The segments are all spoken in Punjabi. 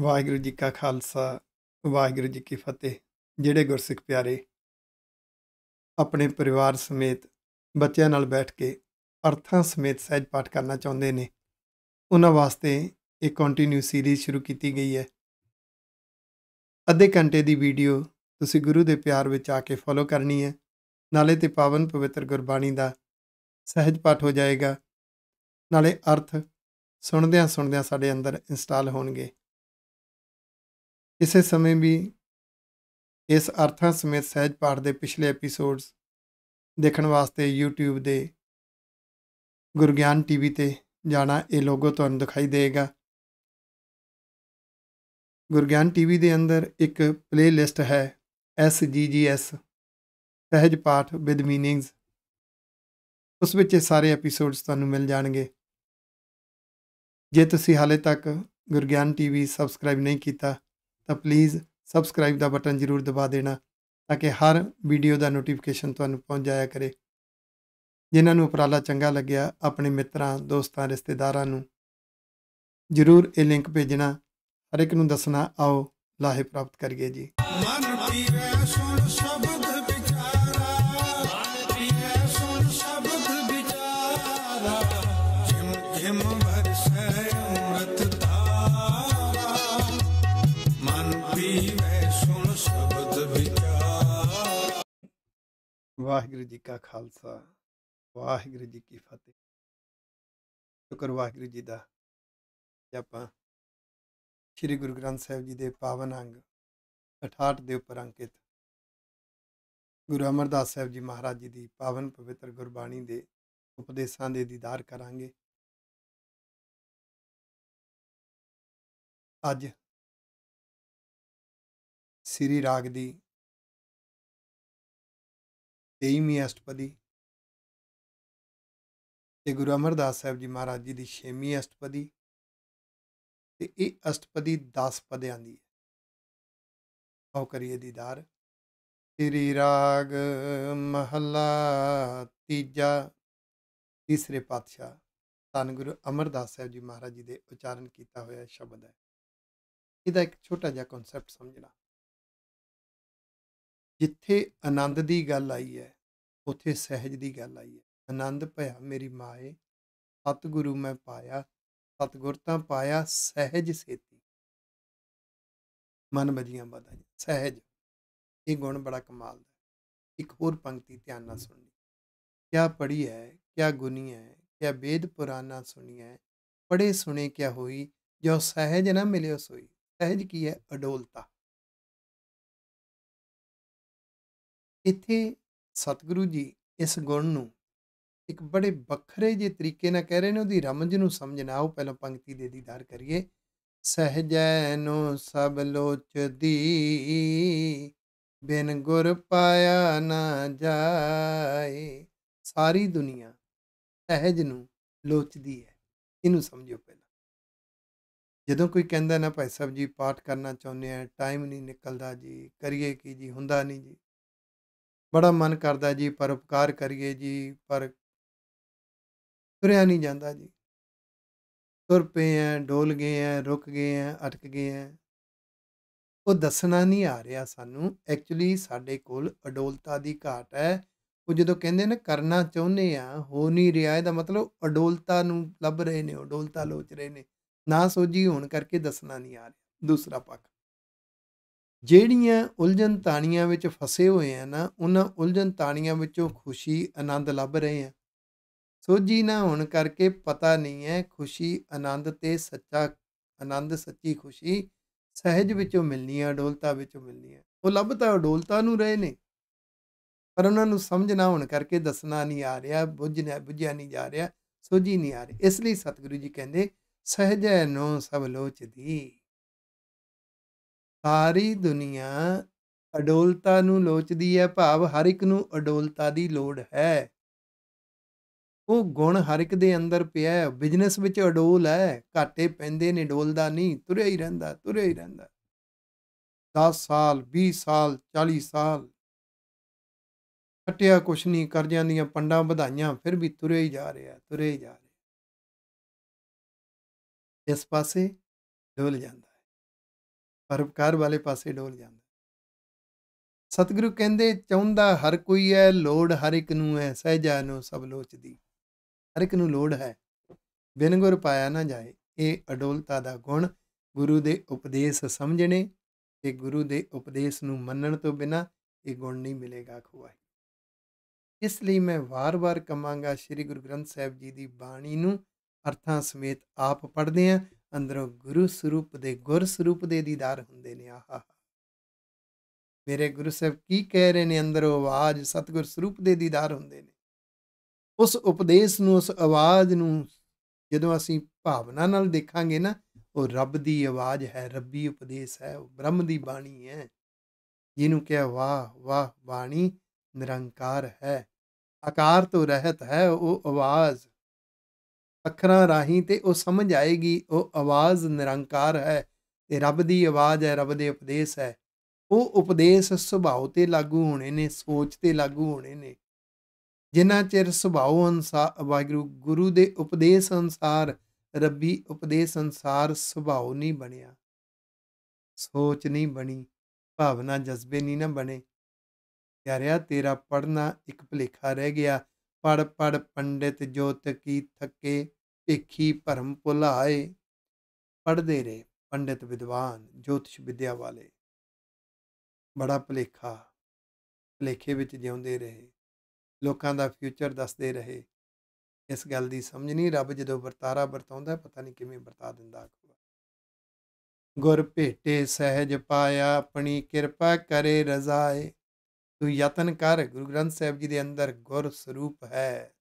ਵਾਹਿਗੁਰੂ ਜੀ ਕਾ ਖਾਲਸਾ ਵਾਹਿਗੁਰੂ ਜੀ ਕੀ ਫਤਿਹ ਜਿਹੜੇ ਗੁਰਸਿੱਖ ਪਿਆਰੇ ਆਪਣੇ ਪਰਿਵਾਰ ਸਮੇਤ ਬੱਚਿਆਂ ਨਾਲ ਬੈਠ ਕੇ ਅਰਥਾਂ ਸਮੇਤ ਸਹਿਜ ਪਾਠ ਕਰਨਾ ਚਾਹੁੰਦੇ ਨੇ ਉਹਨਾਂ ਵਾਸਤੇ ਇੱਕ ਕੰਟੀਨਿਊ ਸੀਰੀਜ਼ ਸ਼ੁਰੂ ਕੀਤੀ ਗਈ ਹੈ ਅੱਧੇ ਘੰਟੇ ਦੀ ਵੀਡੀਓ ਤੁਸੀਂ ਗੁਰੂ ਦੇ ਪਿਆਰ ਵਿੱਚ ਆ ਕੇ ਫੋਲੋ ਕਰਨੀ ਹੈ ਨਾਲੇ ਤੇ ਪਾਵਨ ਪਵਿੱਤਰ ਗੁਰਬਾਣੀ ਦਾ ਸਹਿਜ ਪਾਠ ਹੋ ਜਾਏਗਾ ਨਾਲੇ ਅਰਥ ਸੁਣਦਿਆਂ ਸੁਣਦਿਆਂ ਸਾਡੇ ਅੰਦਰ ਇੰਸਟਾਲ ਹੋਣਗੇ ਇਸੇ ਸਮੇਂ ਵੀ ਇਸ ਅਰਥਾਂ ਸਮੇਤ ਸਹਿਜ ਪਾਠ ਦੇ ਪਿਛਲੇ ਐਪੀਸੋਡਸ ਦੇਖਣ ਵਾਸਤੇ YouTube ਦੇ ਗੁਰਗਿਆਨ ਟੀਵੀ ਤੇ ਜਾਣਾ ਇਹ ਲੋਗੋ ਤੁਹਾਨੂੰ ਦਿਖਾਈ ਦੇਗਾ ਗੁਰਗਿਆਨ ਟੀਵੀ ਦੇ ਅੰਦਰ ਇੱਕ ਪਲੇਲਿਸਟ ਹੈ SGGS ਸਹਿਜ ਪਾਠ ਵਿਦ ਮੀਨਿੰਗਸ ਉਸ ਵਿੱਚ ਇਹ ਸਾਰੇ ਐਪੀਸੋਡਸ ਤੁਹਾਨੂੰ ਮਿਲ ਜਾਣਗੇ ਜੇ ਤੁਸੀਂ ਹਾਲੇ ਤੱਕ ਗੁਰਗਿਆਨ ਟੀਵੀ ਸਬਸਕ੍ਰਾਈਬ ਨਹੀਂ ਕੀਤਾ ਤਾਂ ਪਲੀਜ਼ ਸਬਸਕ੍ਰਾਈਬ ਦਾ ਬਟਨ ਜ਼ਰੂਰ ਦਬਾ ਦੇਣਾ ਤਾਂ ਕਿ ਹਰ ਵੀਡੀਓ ਦਾ ਨੋਟੀਫਿਕੇਸ਼ਨ ਤੁਹਾਨੂੰ ਪਹੁੰਚ ਜਾਇਆ ਕਰੇ ਜਿਨ੍ਹਾਂ ਨੂੰ ਉਪਰਾਲਾ ਚੰਗਾ ਲੱਗਿਆ ਆਪਣੇ ਮਿੱਤਰਾਂ ਦੋਸਤਾਂ ਰਿਸ਼ਤੇਦਾਰਾਂ ਨੂੰ ਜ਼ਰੂਰ ਇਹ ਲਿੰਕ ਭੇਜਣਾ ਹਰ ਇੱਕ ਨੂੰ ਦੱਸਣਾ ਆਓ ਲਾਹੇ ਪ੍ਰਾਪਤ ਕਰੀਏ ਜੀ ਮਨ ਪੀਵੇ ਸੁਣ ਸਭ ਵਾਹਿਗੁਰੂ ਜੀ ਕਾ ਖਾਲਸਾ ਵਾਹਿਗੁਰੂ ਜੀ ਕੀ ਫਤਿਹ ਸ਼ੁਕਰ ਵਾਹਿਗੁਰੂ ਜੀ ਦਾ ਕਿ ਆਪਾਂ ਸ੍ਰੀ ਗੁਰੂ ਗ੍ਰੰਥ ਸਾਹਿਬ ਜੀ ਦੇ ਪਾਵਨ ਅੰਗ 68 ਦੇ ਉੱਪਰ ਅੰਕਿਤ ਗੁਰੂ ਅਮਰਦਾਸ ਸਾਹਿਬ ਜੀ ਮਹਾਰਾਜ ਜੀ ਦੀ ਪਾਵਨ ਪਵਿੱਤਰ ਗੁਰਬਾਣੀ ਦੇ ਉਪਦੇਸ਼ਾਂ ਦੇ ਦੀਦਾਰ ਕਰਾਂਗੇ ਅੱਜ ਸ੍ਰੀ ਰਾਗ ਦੀ ਤੇਈਵੀਂ ਅਸ਼ਟਪਦੀ ਤੇ ਗੁਰੂ ਅਮਰਦਾਸ ਸਾਹਿਬ ਜੀ ਮਹਾਰਾਜ ਜੀ ਦੀ ਛੇਵੀਂ ਅਸ਼ਟਪਦੀ ਤੇ ਇਹ ਅਸ਼ਟਪਦੀ 10 ਪਦਿਆਂ ਦੀ ਹੈ ਆਓ ਕਰੀਏ ਦੀਦਾਰ ਸ੍ਰੀ ਰਾਗ ਮਹਲਾ ਤੀਜਾ ਤੀਸਰੇ ਪਾਤਸ਼ਾਹ ਤਨ ਗੁਰੂ ਅਮਰਦਾਸ ਸਾਹਿਬ ਜੀ ਮਹਾਰਾਜ ਜੀ ਦੇ ਉਚਾਰਨ ਕੀਤਾ ਹੋਇਆ ਸ਼ਬਦ ਹੈ ਇਹਦਾ ਇੱਕ ਛੋਟਾ ਜਿਹਾ ਕਨਸੈਪਟ ਸਮਝਣਾ ਜਿੱਥੇ ਆਨੰਦ ਦੀ ਗੱਲ ਆਈ ਹੈ ਉਥੇ ਸਹਿਜ ਦੀ ਗੱਲ ਆਈ ਹੈ ਆਨੰਦ ਭਇਆ ਮੇਰੀ ਮਾਏ ਸਤਿਗੁਰੂ ਮੈਂ ਪਾਇਆ ਸਤਿਗੁਰ ਤਾਂ ਪਾਇਆ ਸਹਿਜ ਸੇਤੀ ਮਨ ਬਜੀਆਂ ਬਦਾਈ ਸਹਿਜ ਇਹ ਗੁਣ ਬੜਾ ਕਮਾਲ ਦਾ ਇੱਕ ਹੋਰ ਪੰਕਤੀ ਧਿਆਨ ਨਾਲ ਸੁਣਨੀ ਕਿਆ ਪੜੀ ਹੈ ਕਿਆ ਗੁਨੀ ਹੈ ਕਿਆ ਵੇਦ ਪੁਰਾਣਾ ਸੁਣੀ ਹੈ ਪੜੇ ਸੁਣੇ ਕਿਆ ਹੋਈ ਜੋ ਸਹਿਜ ਨਾ ਮਿਲਿਓ ਸੋਈ ਸਹਿਜ ਕੀ ਹੈ ਅਡੋਲਤਾ ਇੱਥੇ ਸਤਿਗੁਰੂ ਜੀ ਇਸ ਗੁਣ ਨੂੰ ਇੱਕ ਬੜੇ ਵੱਖਰੇ ਜੇ ਤਰੀਕੇ ਨਾਲ ਕਹਿ ਰਹੇ ਨੇ ਉਹਦੀ ਰਮਜ ਨੂੰ ਸਮਝਣਾ ਉਹ ਪਹਿਲਾਂ ਪੰਕਤੀ ਦੇ ਦੀਦਾਰ ਕਰੀਏ ਸਹਜੈਨੋ ਸਭ ਲੋਚਦੀ ਬਿਨ ਗੁਰ ਪਾਇਆ ਨਾ ਜਾਏ ਸਾਰੀ ਦੁਨੀਆ ਸਹਜ ਨੂੰ ਲੋਚਦੀ ਹੈ ਇਹਨੂੰ ਸਮਝੋ ਪਹਿਲਾਂ ਜਦੋਂ ਕੋਈ ਕਹਿੰਦਾ ਨਾ ਭਾਈ ਸਾਹਿਬ ਜੀ ਪਾਠ ਕਰਨਾ ਚਾਹੁੰਦੇ ਆ ਟਾਈਮ ਨਹੀਂ ਨਿਕਲਦਾ ਜੀ ਕਰੀਏ ਕੀ ਜੀ ਹੁੰਦਾ ਨਹੀਂ ਜੀ ਬੜਾ ਮਨ ਕਰਦਾ ਜੀ ਪਰ ਉਪਕਾਰ ਕਰੀਏ ਜੀ ਪਰ ਤੁਰਿਆ ਨਹੀਂ ਜਾਂਦਾ ਜੀ ਤੁਰ ਪਏ ਆ ਡੋਲ ਗਏ ਆ ਰੁਕ ਗਏ ਆ ਅਟਕ ਗਏ ਆ ਉਹ ਦੱਸਣਾ ਨਹੀਂ ਆ ਰਿਹਾ ਸਾਨੂੰ ਐਕਚੁਅਲੀ ਸਾਡੇ ਕੋਲ ਅਡੋਲਤਾ ਦੀ ਘਾਟ ਹੈ ਉਹ ਜਦੋਂ ਕਹਿੰਦੇ ਨੇ ਕਰਨਾ ਚਾਹੁੰਦੇ ਆ ਹੋ ਨਹੀਂ ਰਿਹਾ ਇਹਦਾ ਮਤਲਬ ਅਡੋਲਤਾ ਨੂੰ ਲੱਭ ਰਹੇ ਨੇ ਅਡੋਲਤਾ ਲੋਚ ਰਹੇ ਨੇ ਨਾ ਸੋਝੀ ਹੋਣ ਕਰਕੇ ਦੱਸਣਾ ਨਹੀਂ ਆ ਰਿਹਾ ਦੂਸਰਾ ਪੱਖ ਜਿਹੜੀਆਂ ਉਲਝਣ ਤਾਣੀਆਂ ਵਿੱਚ ਫਸੇ ਹੋਏ ਆ ਨਾ ਉਹਨਾਂ ਉਲਝਣ ਤਾਣੀਆਂ ਵਿੱਚੋਂ ਖੁਸ਼ੀ ਆਨੰਦ ਲੱਭ ਰਹੇ ਆ ਸੋਝੀ ਨਾ ਹੋਣ ਕਰਕੇ ਪਤਾ ਨਹੀਂ ਹੈ ਖੁਸ਼ੀ ਆਨੰਦ ਤੇ ਸੱਚਾ ਆਨੰਦ ਸੱਚੀ ਖੁਸ਼ੀ ਸਹਿਜ ਵਿੱਚੋਂ ਮਿਲਣੀ ਆ ਡੋਲਤਾ ਵਿੱਚੋਂ ਮਿਲਣੀ ਆ ਉਹ ਲੱਭਤਾ ਡੋਲਤਾ ਨੂੰ ਰਹੇ ਨੇ ਪਰ ਉਹਨਾਂ ਨੂੰ ਸਮਝ ਨਾ ਹੋਣ ਕਰਕੇ ਦੱਸਣਾ ਨਹੀਂ ਆ ਰਿਹਾ ਬੁੱਝਣਾ ਬੁੱਝਿਆ ਨਹੀਂ ਜਾ ਰਿਹਾ ਸੋਝੀ ਨਹੀਂ ਆ ਰਹੀ ਇਸ ਲਈ ਸਤਿਗੁਰੂ ਜੀ ਕਹਿੰਦੇ ਸਹਿਜੈ ਨੋ ਸਭ ਲੋਚ ਦੀ ਸਾਰੀ ਦੁਨੀਆ ਅਡੋਲਤਾ ਨੂੰ ਲੋਚਦੀ ਹੈ ਭਾਵ ਹਰ ਇੱਕ ਨੂੰ ਅਡੋਲਤਾ ਦੀ ਲੋੜ ਹੈ ਉਹ ਗੁਣ ਹਰ ਇੱਕ ਦੇ ਅੰਦਰ ਪਿਆ ਹੈ ਬਿਜ਼ਨਸ ਵਿੱਚ ਅਡੋਲ ਹੈ ਘਾਟੇ ਪੈਂਦੇ ਨੇ ਡੋਲਦਾ ਨਹੀਂ ਤੁਰਿਆ ਹੀ ਰਹਿੰਦਾ ਤੁਰਿਆ ਹੀ ਰਹਿੰਦਾ 10 ਸਾਲ 20 ਸਾਲ 40 ਸਾਲ ਘਟਿਆ ਕੁਛ ਨਹੀਂ ਕਰ ਜਾਂਦੀਆਂ ਪੰਡਾਂ ਵਧਾਈਆਂ ਫਿਰ ਵੀ ਤੁਰਿਆ ਹੀ ਜਾ ਰਿਹਾ ਤੁਰਿਆ ਹੀ ਜਾ ਰਿਹਾ ਇਸ ਪਾਸੇ ਡੋਲ ਜਾਂਦਾ ਪਰਉਪਕਾਰ ਵਾਲੇ ਪਾਸੇ ਡੋਲ ਜਾਂਦਾ ਸਤਿਗੁਰੂ ਕਹਿੰਦੇ ਚਾਹੁੰਦਾ ਹਰ ਕੋਈ ਹੈ ਲੋੜ ਹਰ ਇੱਕ ਨੂੰ ਹੈ ਸਹਿਜਾ ਨੂੰ ਸਭ ਲੋਚਦੀ ਹਰ ਇੱਕ ਨੂੰ ਲੋੜ ਹੈ ਬਿਨ ਗੁਰ ਪਾਇਆ ਨਾ ਜਾਏ ਇਹ ਅਡੋਲਤਾ ਦਾ ਗੁਣ ਗੁਰੂ ਦੇ ਉਪਦੇਸ਼ ਸਮਝਣੇ ਤੇ ਗੁਰੂ ਦੇ ਉਪਦੇਸ਼ ਨੂੰ ਮੰਨਣ ਤੋਂ ਬਿਨਾ ਇਹ ਗੁਣ ਨਹੀਂ ਮਿਲੇਗਾ ਖੁਆਈ ਇਸ ਲਈ ਮੈਂ ਵਾਰ-ਵਾਰ ਕਮਾਂਗਾ ਸ੍ਰੀ ਗੁਰੂ ਗ੍ਰੰਥ ਸਾਹਿਬ ਜੀ ਦੀ ਬਾਣੀ ਨੂੰ ਅਰਥਾਂ ਸਮੇਤ ਆਪ ਪੜ੍ਹਦੇ ਆਂ ਅੰਦਰੋਂ ਗੁਰੂ ਸਰੂਪ ਦੇ ਗੁਰ ਸਰੂਪ ਦੇ ਦੀਦਾਰ ਹੁੰਦੇ ਨੇ ਆਹਾ ਮੇਰੇ ਗੁਰੂ ਸਾਹਿਬ ਕੀ ਕਹਿ ਰਹੇ ਨੇ ਅੰਦਰੋਂ ਆਵਾਜ਼ ਸਤਗੁਰ ਸਰੂਪ ਦੇ ਦੀਦਾਰ ਹੁੰਦੇ ਨੇ ਉਸ ਉਪਦੇਸ਼ ਨੂੰ ਉਸ ਆਵਾਜ਼ ਨੂੰ ਜਦੋਂ ਅਸੀਂ ਭਾਵਨਾ ਨਾਲ ਦੇਖਾਂਗੇ ਨਾ ਉਹ ਰੱਬ ਦੀ ਆਵਾਜ਼ ਹੈ ਰੱਬੀ ਉਪਦੇਸ਼ ਹੈ ਉਹ ਬ੍ਰਹਮ ਦੀ ਬਾਣੀ ਹੈ ਜਿਹਨੂੰ ਕਿਹਾ ਵਾਹ ਵਾਹ ਬਾਣੀ ਨਿਰੰਕਾਰ ਹੈ ਆਕਾਰ ਤੋਂ ਰਹਿਤ ਹੈ ਉਹ ਆਵਾਜ਼ ਅੱਖਰਾਂ ਰਾਹੀਂ ਤੇ ਉਹ ਸਮਝ ਆਏਗੀ ਉਹ ਆਵਾਜ਼ ਨਿਰੰਕਾਰ ਹੈ ਤੇ ਰੱਬ ਦੀ ਆਵਾਜ਼ ਹੈ ਰੱਬ ਦੇ ਉਪਦੇਸ਼ ਹੈ ਉਹ ਉਪਦੇਸ਼ ਸੁਭਾਅ ਤੇ ਲਾਗੂ ਹੋਣੇ ਨੇ ਸੋਚ ਤੇ ਲਾਗੂ ਹੋਣੇ ਨੇ ਜਿਨ੍ਹਾਂ ਚਿਰ ਸੁਭਾਅ ਅਨਸਾਰ ਵਾਹਿਗੁਰੂ ਗੁਰੂ ਦੇ ਉਪਦੇਸ਼ ਅਨਸਾਰ ਰੱਬੀ ਉਪਦੇਸ਼ ਅਨਸਾਰ ਸੁਭਾਅ ਨਹੀਂ ਬਣਿਆ ਸੋਚ ਨਹੀਂ ਬਣੀ ਭਾਵਨਾ ਜਜ਼ਬੇ ਨਹੀਂ ਨਾ ਬਣੇ ਯਾਰਿਆ ਤੇਰਾ ਪੜਨਾ ਇੱਕ ਭਲੇਖਾ ਰਹਿ ਗਿਆ ਪੜ ਪੜ ਪੰਡਿਤ ਜੋਤ ਕੀ ਥੱਕੇ ਭੇਖੀ ਭਰਮ ਭੁਲਾਏ ਪੜਦੇ ਰਹੇ ਪੰਡਿਤ ਵਿਦਵਾਨ ਜੋਤਿਸ਼ ਵਿਦਿਆ ਵਾਲੇ ਬੜਾ ਭਲੇਖਾ ਭਲੇਖੇ ਵਿੱਚ ਜਿਉਂਦੇ ਰਹੇ ਲੋਕਾਂ ਦਾ ਫਿਊਚਰ ਦੱਸਦੇ ਰਹੇ ਇਸ ਗੱਲ ਦੀ ਸਮਝ ਨਹੀਂ ਰੱਬ ਜਦੋਂ ਵਰਤਾਰਾ ਵਰਤਾਉਂਦਾ ਪਤਾ ਨਹੀਂ ਕਿਵੇਂ ਵਰਤਾ ਦਿੰਦਾ ਗੁਰ ਭੇਟੇ ਸਹਿਜ ਪਾਇਆ ਆਪਣੀ ਕਿਰਪਾ ਕਰੇ ਰਜ਼ਾਏ ਤੂੰ ਯਤਨ ਕਰ ਗੁਰੂ ਗ੍ਰੰਥ ਸਾਹਿਬ ਜੀ ਦੇ ਅੰਦਰ ਗੁਰ ਸਰੂਪ ਹੈ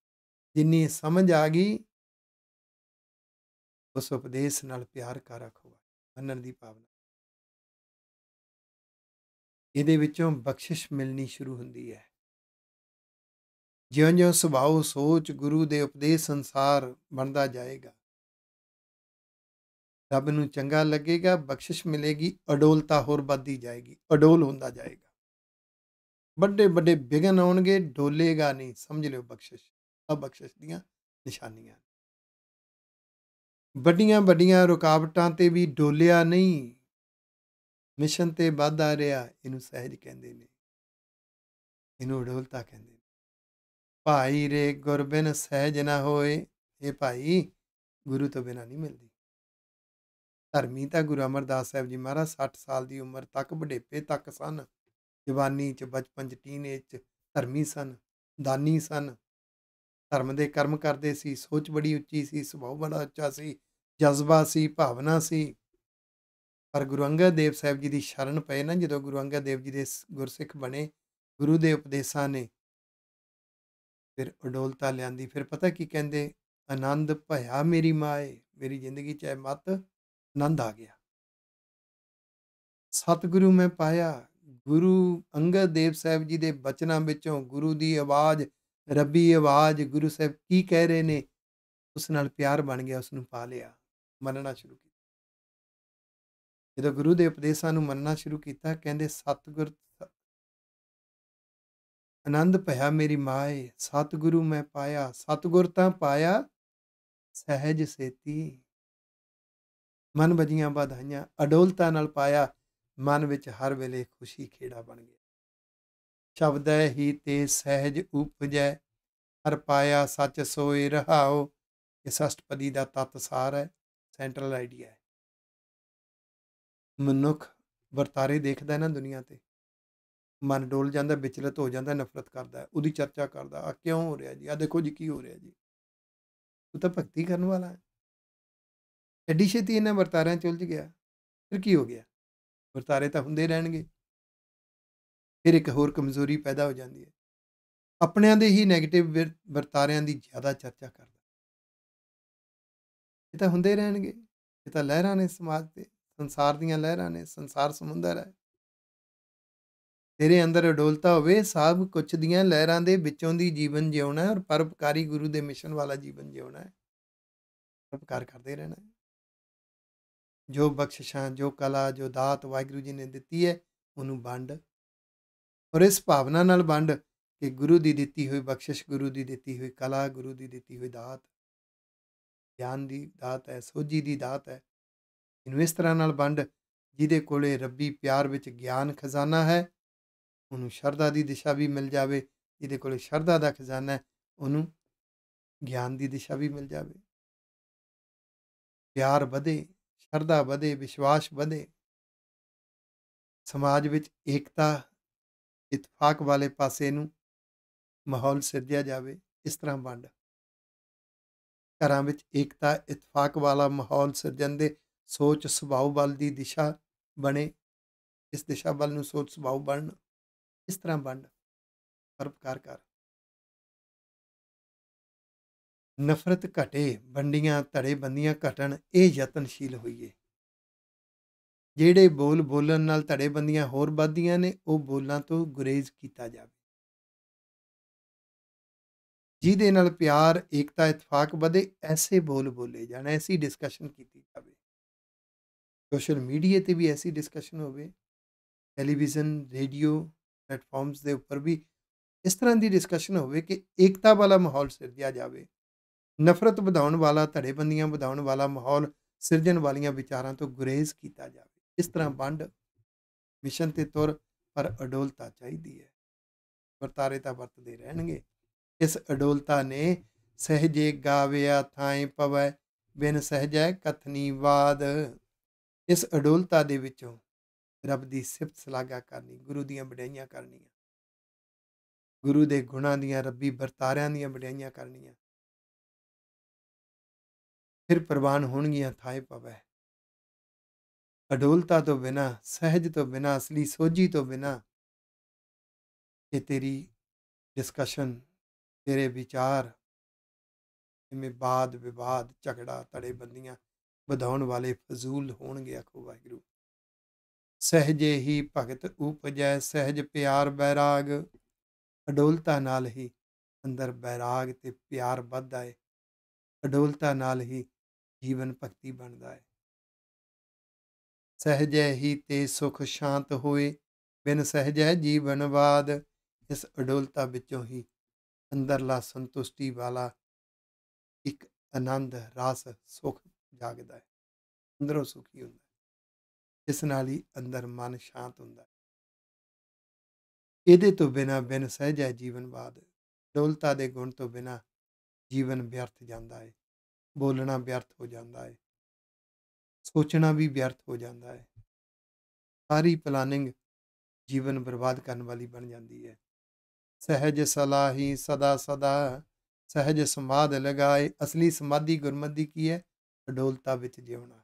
ਜਿੰਨੀ ਸਮਝ ਆ ਗਈ ਉਸ ਉਪਦੇਸ਼ ਨਾਲ ਪਿਆਰ ਕਰ ਰੱਖੋ ਮੰਨਣ ਦੀ ਭਾਵਨਾ ਇਹਦੇ ਵਿੱਚੋਂ ਬਖਸ਼ਿਸ਼ ਮਿਲਣੀ ਸ਼ੁਰੂ ਹੁੰਦੀ ਹੈ ਜਿਉਂ-ਜਿਉਂ ਸੁਭਾਅ ਸੋਚ ਗੁਰੂ ਦੇ ਉਪਦੇਸ਼ ਸੰਸਾਰ ਬਣਦਾ ਜਾਏਗਾ ਰੱਬ ਨੂੰ ਚੰਗਾ ਲੱਗੇਗਾ ਬਖਸ਼ਿਸ਼ ਮਿਲੇਗੀ ਅਡੋਲਤਾ ਹੋਰ ਵੱਧਦੀ ਜਾਏਗੀ ਅਡੋਲ ਹੁੰਦਾ ਜਾਏਗਾ ਵੱਡੇ ਵੱਡੇ ਵਿਗਨ ਆਉਣਗੇ ਡੋਲੇਗਾ ਨਹੀਂ ਸਮਝ ਲਿਓ ਬਖਸ਼ਿਸ਼ ਆ ਬਖਸ਼ਿਸ਼ ਦੀਆਂ ਨਿਸ਼ਾਨੀਆਂ ਵੱਡੀਆਂ ਵੱਡੀਆਂ ਰੁਕਾਵਟਾਂ ਤੇ ਵੀ ਡੋਲਿਆ ਨਹੀਂ ਮਿਸ਼ਨ ਤੇ ਵਾਧਾ ਰਿਹਾ ਇਹਨੂੰ ਸਹਿਜ ਕਹਿੰਦੇ ਨੇ ਇਹਨੂੰ ਡੋਲਤਾ ਕਹਿੰਦੇ ਨੇ ਭਾਈ ਰੇ ਗੁਰਬਿਨ ਸਹਿਜ ਨਾ ਹੋਏ ਇਹ ਭਾਈ ਗੁਰੂ ਤੋਂ ਬਿਨਾ ਨਹੀਂ ਮਿਲਦੀ ਧਰਮੀ ਤਾਂ ਗੁਰੂ ਅਮਰਦਾਸ ਸਾਹਿਬ ਜੀ ਮਹਾਰਾਜ 60 ਸਾਲ ਦੀ ਉਮਰ ਤੱਕ ਬਡੇਪੇ ਤੱਕ ਸਨ ਜਵਾਨੀ 'ਚ ਬਚਪਨ 'ਚ ਟੀਨੇਜ 'ਚ ਧਰਮੀ ਸਨ ਦਾਨੀ ਸਨ ਧਰਮ ਦੇ ਕਰਮ ਕਰਦੇ ਸੀ ਸੋਚ ਬੜੀ ਉੱਚੀ ਸੀ ਸੁਭਾਅ ਬੜਾ ਉੱਚਾ ਸੀ ਜਜ਼ਬਾ ਸੀ ਭਾਵਨਾ ਸੀ ਪਰ ਗੁਰੂ ਅੰਗਦ ਦੇਵ ਸਾਹਿਬ ਜੀ ਦੀ ਸ਼ਰਨ ਪਏ ਨਾ ਜਦੋਂ ਗੁਰੂ ਅੰਗਦ ਦੇਵ ਜੀ ਦੇ ਗੁਰਸਿੱਖ ਬਣੇ ਗੁਰੂ ਦੇ ਉਪਦੇਸ਼ਾਂ ਨੇ ਫਿਰ ਅਡੋਲਤਾ ਲਿਆਂਦੀ ਫਿਰ ਪਤਾ ਕੀ ਕਹਿੰਦੇ ਆਨੰਦ ਭਇਆ ਮੇਰੀ ਮਾਏ ਮੇਰੀ ਜ਼ਿੰਦਗੀ ਚ ਐ ਮਤ ਆਨੰਦ ਆ ਗਿਆ ਸਤਿਗੁਰੂ ਮੈਂ ਪਾਇਆ ਗੁਰੂ ਅੰਗਦ ਦੇਵ ਸਾਹਿਬ ਜੀ ਦੇ ਬਚਨਾਂ ਵਿੱਚੋਂ ਗੁਰੂ ਦੀ ਆਵਾਜ਼ ਰੱਬੀ ਆਵਾਜ਼ ਗੁਰੂ ਸਾਹਿਬ ਕੀ ਕਹਿ ਰਹੇ ਨੇ ਉਸ ਨਾਲ ਪਿਆਰ ਬਣ ਗਿਆ ਉਸ ਨੂੰ ਪਾ ਲਿਆ ਮੰਨਣਾ ਸ਼ੁਰੂ ਕੀਤਾ ਜਦੋਂ ਗੁਰੂ ਦੇ ਉਪਦੇਸ਼ਾਂ ਨੂੰ ਮੰਨਣਾ ਸ਼ੁਰੂ ਕੀਤਾ ਕਹਿੰਦੇ ਸਤਿਗੁਰ ਆਨੰਦ ਭਇਆ ਮੇਰੀ ਮਾਏ ਸਤਿਗੁਰੂ ਮੈਂ ਪਾਇਆ ਸਤਿਗੁਰ ਤਾਂ ਪਾਇਆ ਸਹਿਜ ਸੇਤੀ ਮਨ ਬਜੀਆਂ ਬਾਧਾਈਆਂ ਅਡੋਲਤਾ ਨਾਲ ਪਾਇਆ ਮਨ ਵਿੱਚ ਹਰ ਵੇਲੇ ਖੁਸ਼ੀ ਖੇੜਾ ਬਣ ਗਿਆ ਸ਼ਬਦ ਹੀ ਤੇ ਸਹਿਜ ਉਪਜੈ ਹਰ ਪਾਇਆ ਸੱਚ ਸੋਏ ਰਹਾਓ ਇਹ ਸਸ਼ਟਪਦੀ ਦਾ ਤਤ ਸਾਰ ਹੈ ਸੈਂਟਰਲ ਆਈਡੀਆ ਹੈ ਮਨੁੱਖ ਵਰਤਾਰੇ ਦੇਖਦਾ ਨਾ ਦੁਨੀਆ ਤੇ ਮਨ ਡੋਲ ਜਾਂਦਾ ਵਿਚਲਿਤ ਹੋ ਜਾਂਦਾ ਨਫ਼ਰਤ ਕਰਦਾ ਉਹਦੀ ਚਰਚਾ ਕਰਦਾ ਆ ਕਿਉਂ ਹੋ ਰਿਹਾ ਜੀ ਆ ਦੇਖੋ ਜੀ ਕੀ ਹੋ ਰਿਹਾ ਜੀ ਉਹ ਤਾਂ ਭਗਤੀ ਕਰਨ ਵਾਲਾ ਹੈ ਐਡੀ ਛੇਤੀ ਇਹਨਾਂ ਵਰਤਾਰਿਆਂ ਚ ਉਲਝ ਗਿਆ ਫਿਰ ਕੀ ਹੋ ਗਿਆ ਵਰਤਾਰੇ ਤਾਂ ਹੁੰਦੇ ਰਹਿਣਗੇ ਫਿਰ ਇੱਕ ਹੋਰ ਕਮਜ਼ੋਰੀ ਪੈਦਾ ਹੋ ਜਾਂਦੀ ਹੈ ਆਪਣਿਆਂ ਦੇ ਹੀ 네ਗੇਟਿਵ ਵਰਤਾਰਿਆਂ ਦੀ ਜ਼ਿਆਦਾ ਚਰਚਾ ਕਰਦਾ ਇਹ ਤਾਂ ਹੁੰਦੇ ਰਹਿਣਗੇ ਇਹ ਤਾਂ ਲਹਿਰਾਂ ਨੇ ਸਮਾਜ ਤੇ ਸੰਸਾਰ ਦੀਆਂ ਲਹਿਰਾਂ ਨੇ ਸੰਸਾਰ ਸਮੁੰਦਰ ਹੈ ਤੇਰੇ ਅੰਦਰ ਅਡੋਲਤਾ ਹੋਵੇ ਸਭ ਕੁਝ ਦੀਆਂ ਲਹਿਰਾਂ ਦੇ ਵਿੱਚੋਂ ਦੀ ਜੀਵਨ ਜਿਉਣਾ ਹੈ ਔਰ ਪਰਪਕਾਰੀ ਗੁਰੂ ਦੇ ਮਿਸ਼ਨ ਵਾਲਾ ਜੀਵਨ ਜਿਉਣਾ ਹੈ ਪਰਪਕਾਰ ਕਰਦੇ ਰਹਿਣਾ ਹੈ ਜੋ ਬਖਸ਼ਿਸ਼ਾਂ ਜੋ ਕਲਾ ਜੋ ਦਾਤ ਵਾਹਿਗੁਰੂ ਜੀ ਨੇ ਦਿੱਤੀ ਹੈ ਉਹਨੂੰ ਵੰਡ ਔਰ ਇਸ ਭਾਵਨਾ ਨਾਲ ਵੰਡ ਕਿ ਗੁਰੂ ਦੀ ਦਿੱਤੀ ਹੋਈ ਬਖਸ਼ਿਸ਼ ਗੁਰੂ ਦੀ ਦਿੱਤੀ ਹੋਈ ਕਲਾ ਗੁਰੂ ਦੀ ਦਿੱਤੀ ਹੋਈ ਦਾਤ ਗਿਆਨ ਦੀ ਦਾਤ ਹੈ ਸੋਝੀ ਦੀ ਦਾਤ ਹੈ ਇਹਨੂੰ ਇਸ ਤਰ੍ਹਾਂ ਨਾਲ ਵੰਡ ਜਿਹਦੇ ਕੋਲੇ ਰੱਬੀ ਪਿਆਰ ਵਿੱਚ ਗਿਆਨ ਖਜ਼ਾਨਾ ਹੈ ਉਹਨੂੰ ਸ਼ਰਧਾ ਦੀ ਦਿਸ਼ਾ ਵੀ ਮਿਲ ਜਾਵੇ ਜਿਹਦੇ ਕੋਲੇ ਸ਼ਰਧਾ ਦਾ ਖਜ਼ਾਨਾ ਹੈ ਉਹਨੂੰ ਗਿਆਨ ਦੀ ਦਿਸ਼ਾ ਵੀ ਮਿਲ ਜਾਵੇ ਪਿਆਰ ਵਧੇ ਸ਼ਰਧਾ ਵਧੇ ਵਿਸ਼ਵਾਸ ਵਧੇ ਸਮਾਜ ਵਿੱਚ ਏਕਤਾ ਇਤਫਾਕ ਵਾਲੇ ਪਾਸੇ ਨੂੰ ਮਾਹੌਲ ਸਿਰਜਿਆ ਜਾਵੇ ਇਸ ਤਰ੍ਹਾਂ ਵੰਡ ਘਰਾਂ ਵਿੱਚ ਏਕਤਾ ਇਤਫਾਕ ਵਾਲਾ ਮਾਹੌਲ ਸਿਰਜਣ ਦੇ ਸੋਚ ਸੁਭਾਅ ਵੱਲ ਦੀ ਦਿਸ਼ਾ ਬਣੇ ਇਸ ਦਿਸ਼ਾ ਵੱਲ ਨੂੰ ਸੋਚ ਸੁਭਾਅ ਬਣ ਇਸ ਤਰ੍ਹਾਂ ਵੰਡ ਪਰਪਕਾਰ ਕਰ ਨਫ਼ਰਤ ਘਟੇ ਬੰਡੀਆਂ ਧੜੇ ਬੰਦੀਆਂ ਘਟਣ ਇਹ ਯਤਨਸ਼ੀਲ ਹੋਈਏ ਜਿਹੜੇ ਬੋਲ ਬੋਲਣ ਨਾਲ ਧੜੇ ਬੰਦੀਆਂ ਹੋਰ ਵੱਧਦੀਆਂ ਨੇ ਉਹ ਬੋਲਾਂ ਤੋਂ ਗੁਰੇਜ਼ ਕੀਤਾ ਜਾਵੇ ਜਿਹਦੇ ਨਾਲ ਪਿਆਰ ਏਕਤਾ ਇਤਫਾਕ ਵਧੇ ਐਸੇ ਬੋਲ ਬੋਲੇ ਜਾਣ ਐਸੀ ਡਿਸਕਸ਼ਨ ਕੀਤੀ ਜਾਵੇ ਸੋਸ਼ਲ ਮੀਡੀਆ ਤੇ ਵੀ ਐਸੀ ਡਿਸਕਸ਼ਨ ਹੋਵੇ ਟੈਲੀਵਿਜ਼ਨ ਰੇਡੀਓ ਪਲੇਟਫਾਰਮਸ ਦੇ ਉੱਪਰ ਵੀ ਇਸ ਤਰ੍ਹਾਂ ਦੀ ਡਿਸਕਸ਼ਨ ਹੋਵੇ ਕਿ ਏਕਤਾ ਵਾਲਾ ਮਾਹੌਲ ਸਿਰਜਿਆ ਜਾਵੇ ਨਫ਼ਰਤ ਵਧਾਉਣ ਵਾਲਾ ਧੜੇਬੰਦੀਆਂ ਵਧਾਉਣ ਵਾਲਾ ਮਾਹੌਲ ਸਿਰਜਣ ਵਾਲੀਆਂ ਵਿਚਾਰਾਂ ਤੋਂ ਗੁਰੇਜ਼ ਕੀਤਾ ਜਾਵੇ ਇਸ ਤਰ੍ਹਾਂ ਵੰਡ ਮਿਸ਼ਨ ਤੇ ਤੁਰ ਪਰ ਅਡੋਲਤਾ ਚਾਹੀਦੀ ਹੈ ਵਰਤਾਰੇ ਤਾਂ ਵਰਤਦੇ ਰਹਿਣਗੇ ਇਸ ਅਡੋਲਤਾ ਨੇ ਸਹਜੇ ਗਾਵਿਆ ਥਾਂ ਪਵੈ ਬਿਨ ਸਹਜੈ ਕਥਨੀ ਬਾਦ ਇਸ ਅਡੋਲਤਾ ਦੇ ਵਿੱਚੋਂ ਰੱਬ ਦੀ ਸਿਫਤ ਸਲਾਗਾ ਕਰਨੀ ਗੁਰੂ ਦੀਆਂ ਵਡਿਆਈਆਂ ਕਰਨੀਆਂ ਗੁਰੂ ਦੇ ਗੁਣਾਂ ਦੀਆਂ ਰੱਬੀ ਵਰਤਾਰਿਆਂ ਦੀਆਂ ਵਡਿਆਈਆਂ ਕਰਨੀਆਂ ਫਿਰ ਪ੍ਰਵਾਨ ਹੋਣਗੀਆਂ ਥਾਏ ਪਵੈ ਅਡੋਲਤਾ ਤੋਂ ਬਿਨਾ ਸਹਿਜ ਤੋਂ ਬਿਨਾ ਅਸਲੀ ਸੋਝੀ ਤੋਂ ਬਿਨਾ ਇਹ ਤੇਰੀ ਡਿਸਕਸ਼ਨ ਤੇਰੇ ਵਿਚਾਰ ਇਹਵੇਂ ਬਾਦ ਵਿਵਾਦ ਝਗੜਾ ਤੜੇ ਬੰਦੀਆਂ ਵਧਾਉਣ ਵਾਲੇ ਫਜ਼ੂਲ ਹੋਣਗੇ ਆਖੋ ਵਾਹਿਗੁਰੂ ਸਹਜੇ ਹੀ ਭਗਤ ਉਪਜੈ ਸਹਜ ਪਿਆਰ ਬੈਰਾਗ ਅਡੋਲਤਾ ਨਾਲ ਹੀ ਅੰਦਰ ਬੈਰਾਗ ਤੇ ਪਿਆਰ ਵੱਧਦਾ ਹੈ ਅਡੋਲਤਾ ਨਾਲ ਹੀ ਜੀਵਨ ਭਗਤੀ ਬਣਦਾ ਹੈ ਸਹਜੈ ਹੀ ਤੇ ਸੁਖ ਸ਼ਾਂਤ ਹੋਏ ਬਿਨ ਸਹਜੈ ਜੀਵਨਵਾਦ ਇਸ ਅਡੋਲਤਾ ਵਿੱਚੋਂ ਹੀ ਅੰਦਰਲਾ ਸੰਤੁਸ਼ਟੀ ਵਾਲਾ ਇੱਕ ਆਨੰਦ ਰਾਸ ਸੁਖ ਜਾਗਦਾ ਹੈ ਅੰਦਰੋਂ ਸੁਖੀ ਹੁੰਦਾ ਇਸ ਨਾਲ ਹੀ ਅੰਦਰ ਮਨ ਸ਼ਾਂਤ ਹੁੰਦਾ ਇਹਦੇ ਤੋਂ ਬਿਨਾ ਬਿਨ ਸਹਜੈ ਜੀਵਨਵਾਦ ਅਡੋਲਤਾ ਦੇ ਗੁਣ ਤੋਂ ਬਿਨਾ ਜੀਵਨ ਵਿਅਰਥ ਜਾਂਦਾ ਹੈ ਬੋਲਣਾ ਵਿਅਰਥ ਹੋ ਜਾਂਦਾ ਹੈ ਸੋਚਣਾ ਵੀ ਵਿਅਰਥ ਹੋ ਜਾਂਦਾ ਹੈ ਸਾਰੀ ਪਲਾਨਿੰਗ ਜੀਵਨ ਬਰਬਾਦ ਕਰਨ ਵਾਲੀ ਬਣ ਜਾਂਦੀ ਹੈ ਸਹਿਜ ਸਲਾਹੀ ਸਦਾ ਸਦਾ ਸਹਿਜ ਸਮਾਧ ਲਗਾਏ ਅਸਲੀ ਸਮਾਧੀ ਗੁਰਮਤਿ ਕੀ ਹੈ ਅਡੋਲਤਾ ਵਿੱਚ ਜਿਉਣਾ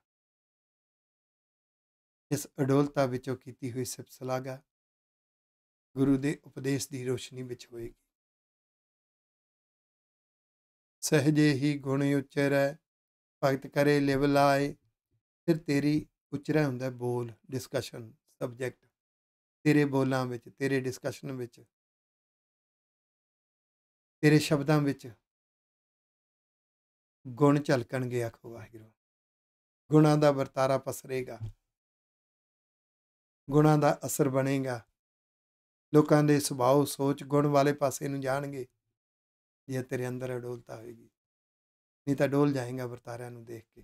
ਇਸ ਅਡੋਲਤਾ ਵਿੱਚੋਂ ਕੀਤੀ ਹੋਈ ਸਿਫਤ ਸਲਾਗਾ ਗੁਰੂ ਦੇ ਉਪਦੇਸ਼ ਦੀ ਰੋਸ਼ਨੀ ਵਿੱਚ ਹੋਏਗੀ ਸਹਜੇ ਹੀ ਗੁਣ ਉਚਰੈ ਭਗਤ ਕਰੇ ਲਿਵ ਲਾਏ ਫਿਰ ਤੇਰੀ ਉਚਰੈ ਹੁੰਦਾ ਬੋਲ ਡਿਸਕਸ਼ਨ ਸਬਜੈਕਟ ਤੇਰੇ ਬੋਲਾਂ ਵਿੱਚ ਤੇਰੇ ਡਿਸਕਸ਼ਨ ਵਿੱਚ ਤੇਰੇ ਸ਼ਬਦਾਂ ਵਿੱਚ ਗੁਣ ਝਲਕਣਗੇ ਆਖੋ ਵਾਹਿਗੁਰੂ ਗੁਣਾਂ ਦਾ ਵਰਤਾਰਾ ਪਸਰੇਗਾ ਗੁਣਾਂ ਦਾ ਅਸਰ ਬਣੇਗਾ ਲੋਕਾਂ ਦੇ ਸੁਭਾਅ ਸੋਚ ਗੁਣ ਵਾਲੇ ਪਾਸੇ ਨੂੰ ਜਾਣਗੇ ਇਹ ਤੇਰੇ ਅੰਦਰ ਅਡੋਲਤਾ ਹੋਏਗੀ ਨਹੀਂ ਤਾਂ ਡੋਲ ਜਾਏਗਾ ਵਰਤਾਰਿਆਂ ਨੂੰ ਦੇਖ ਕੇ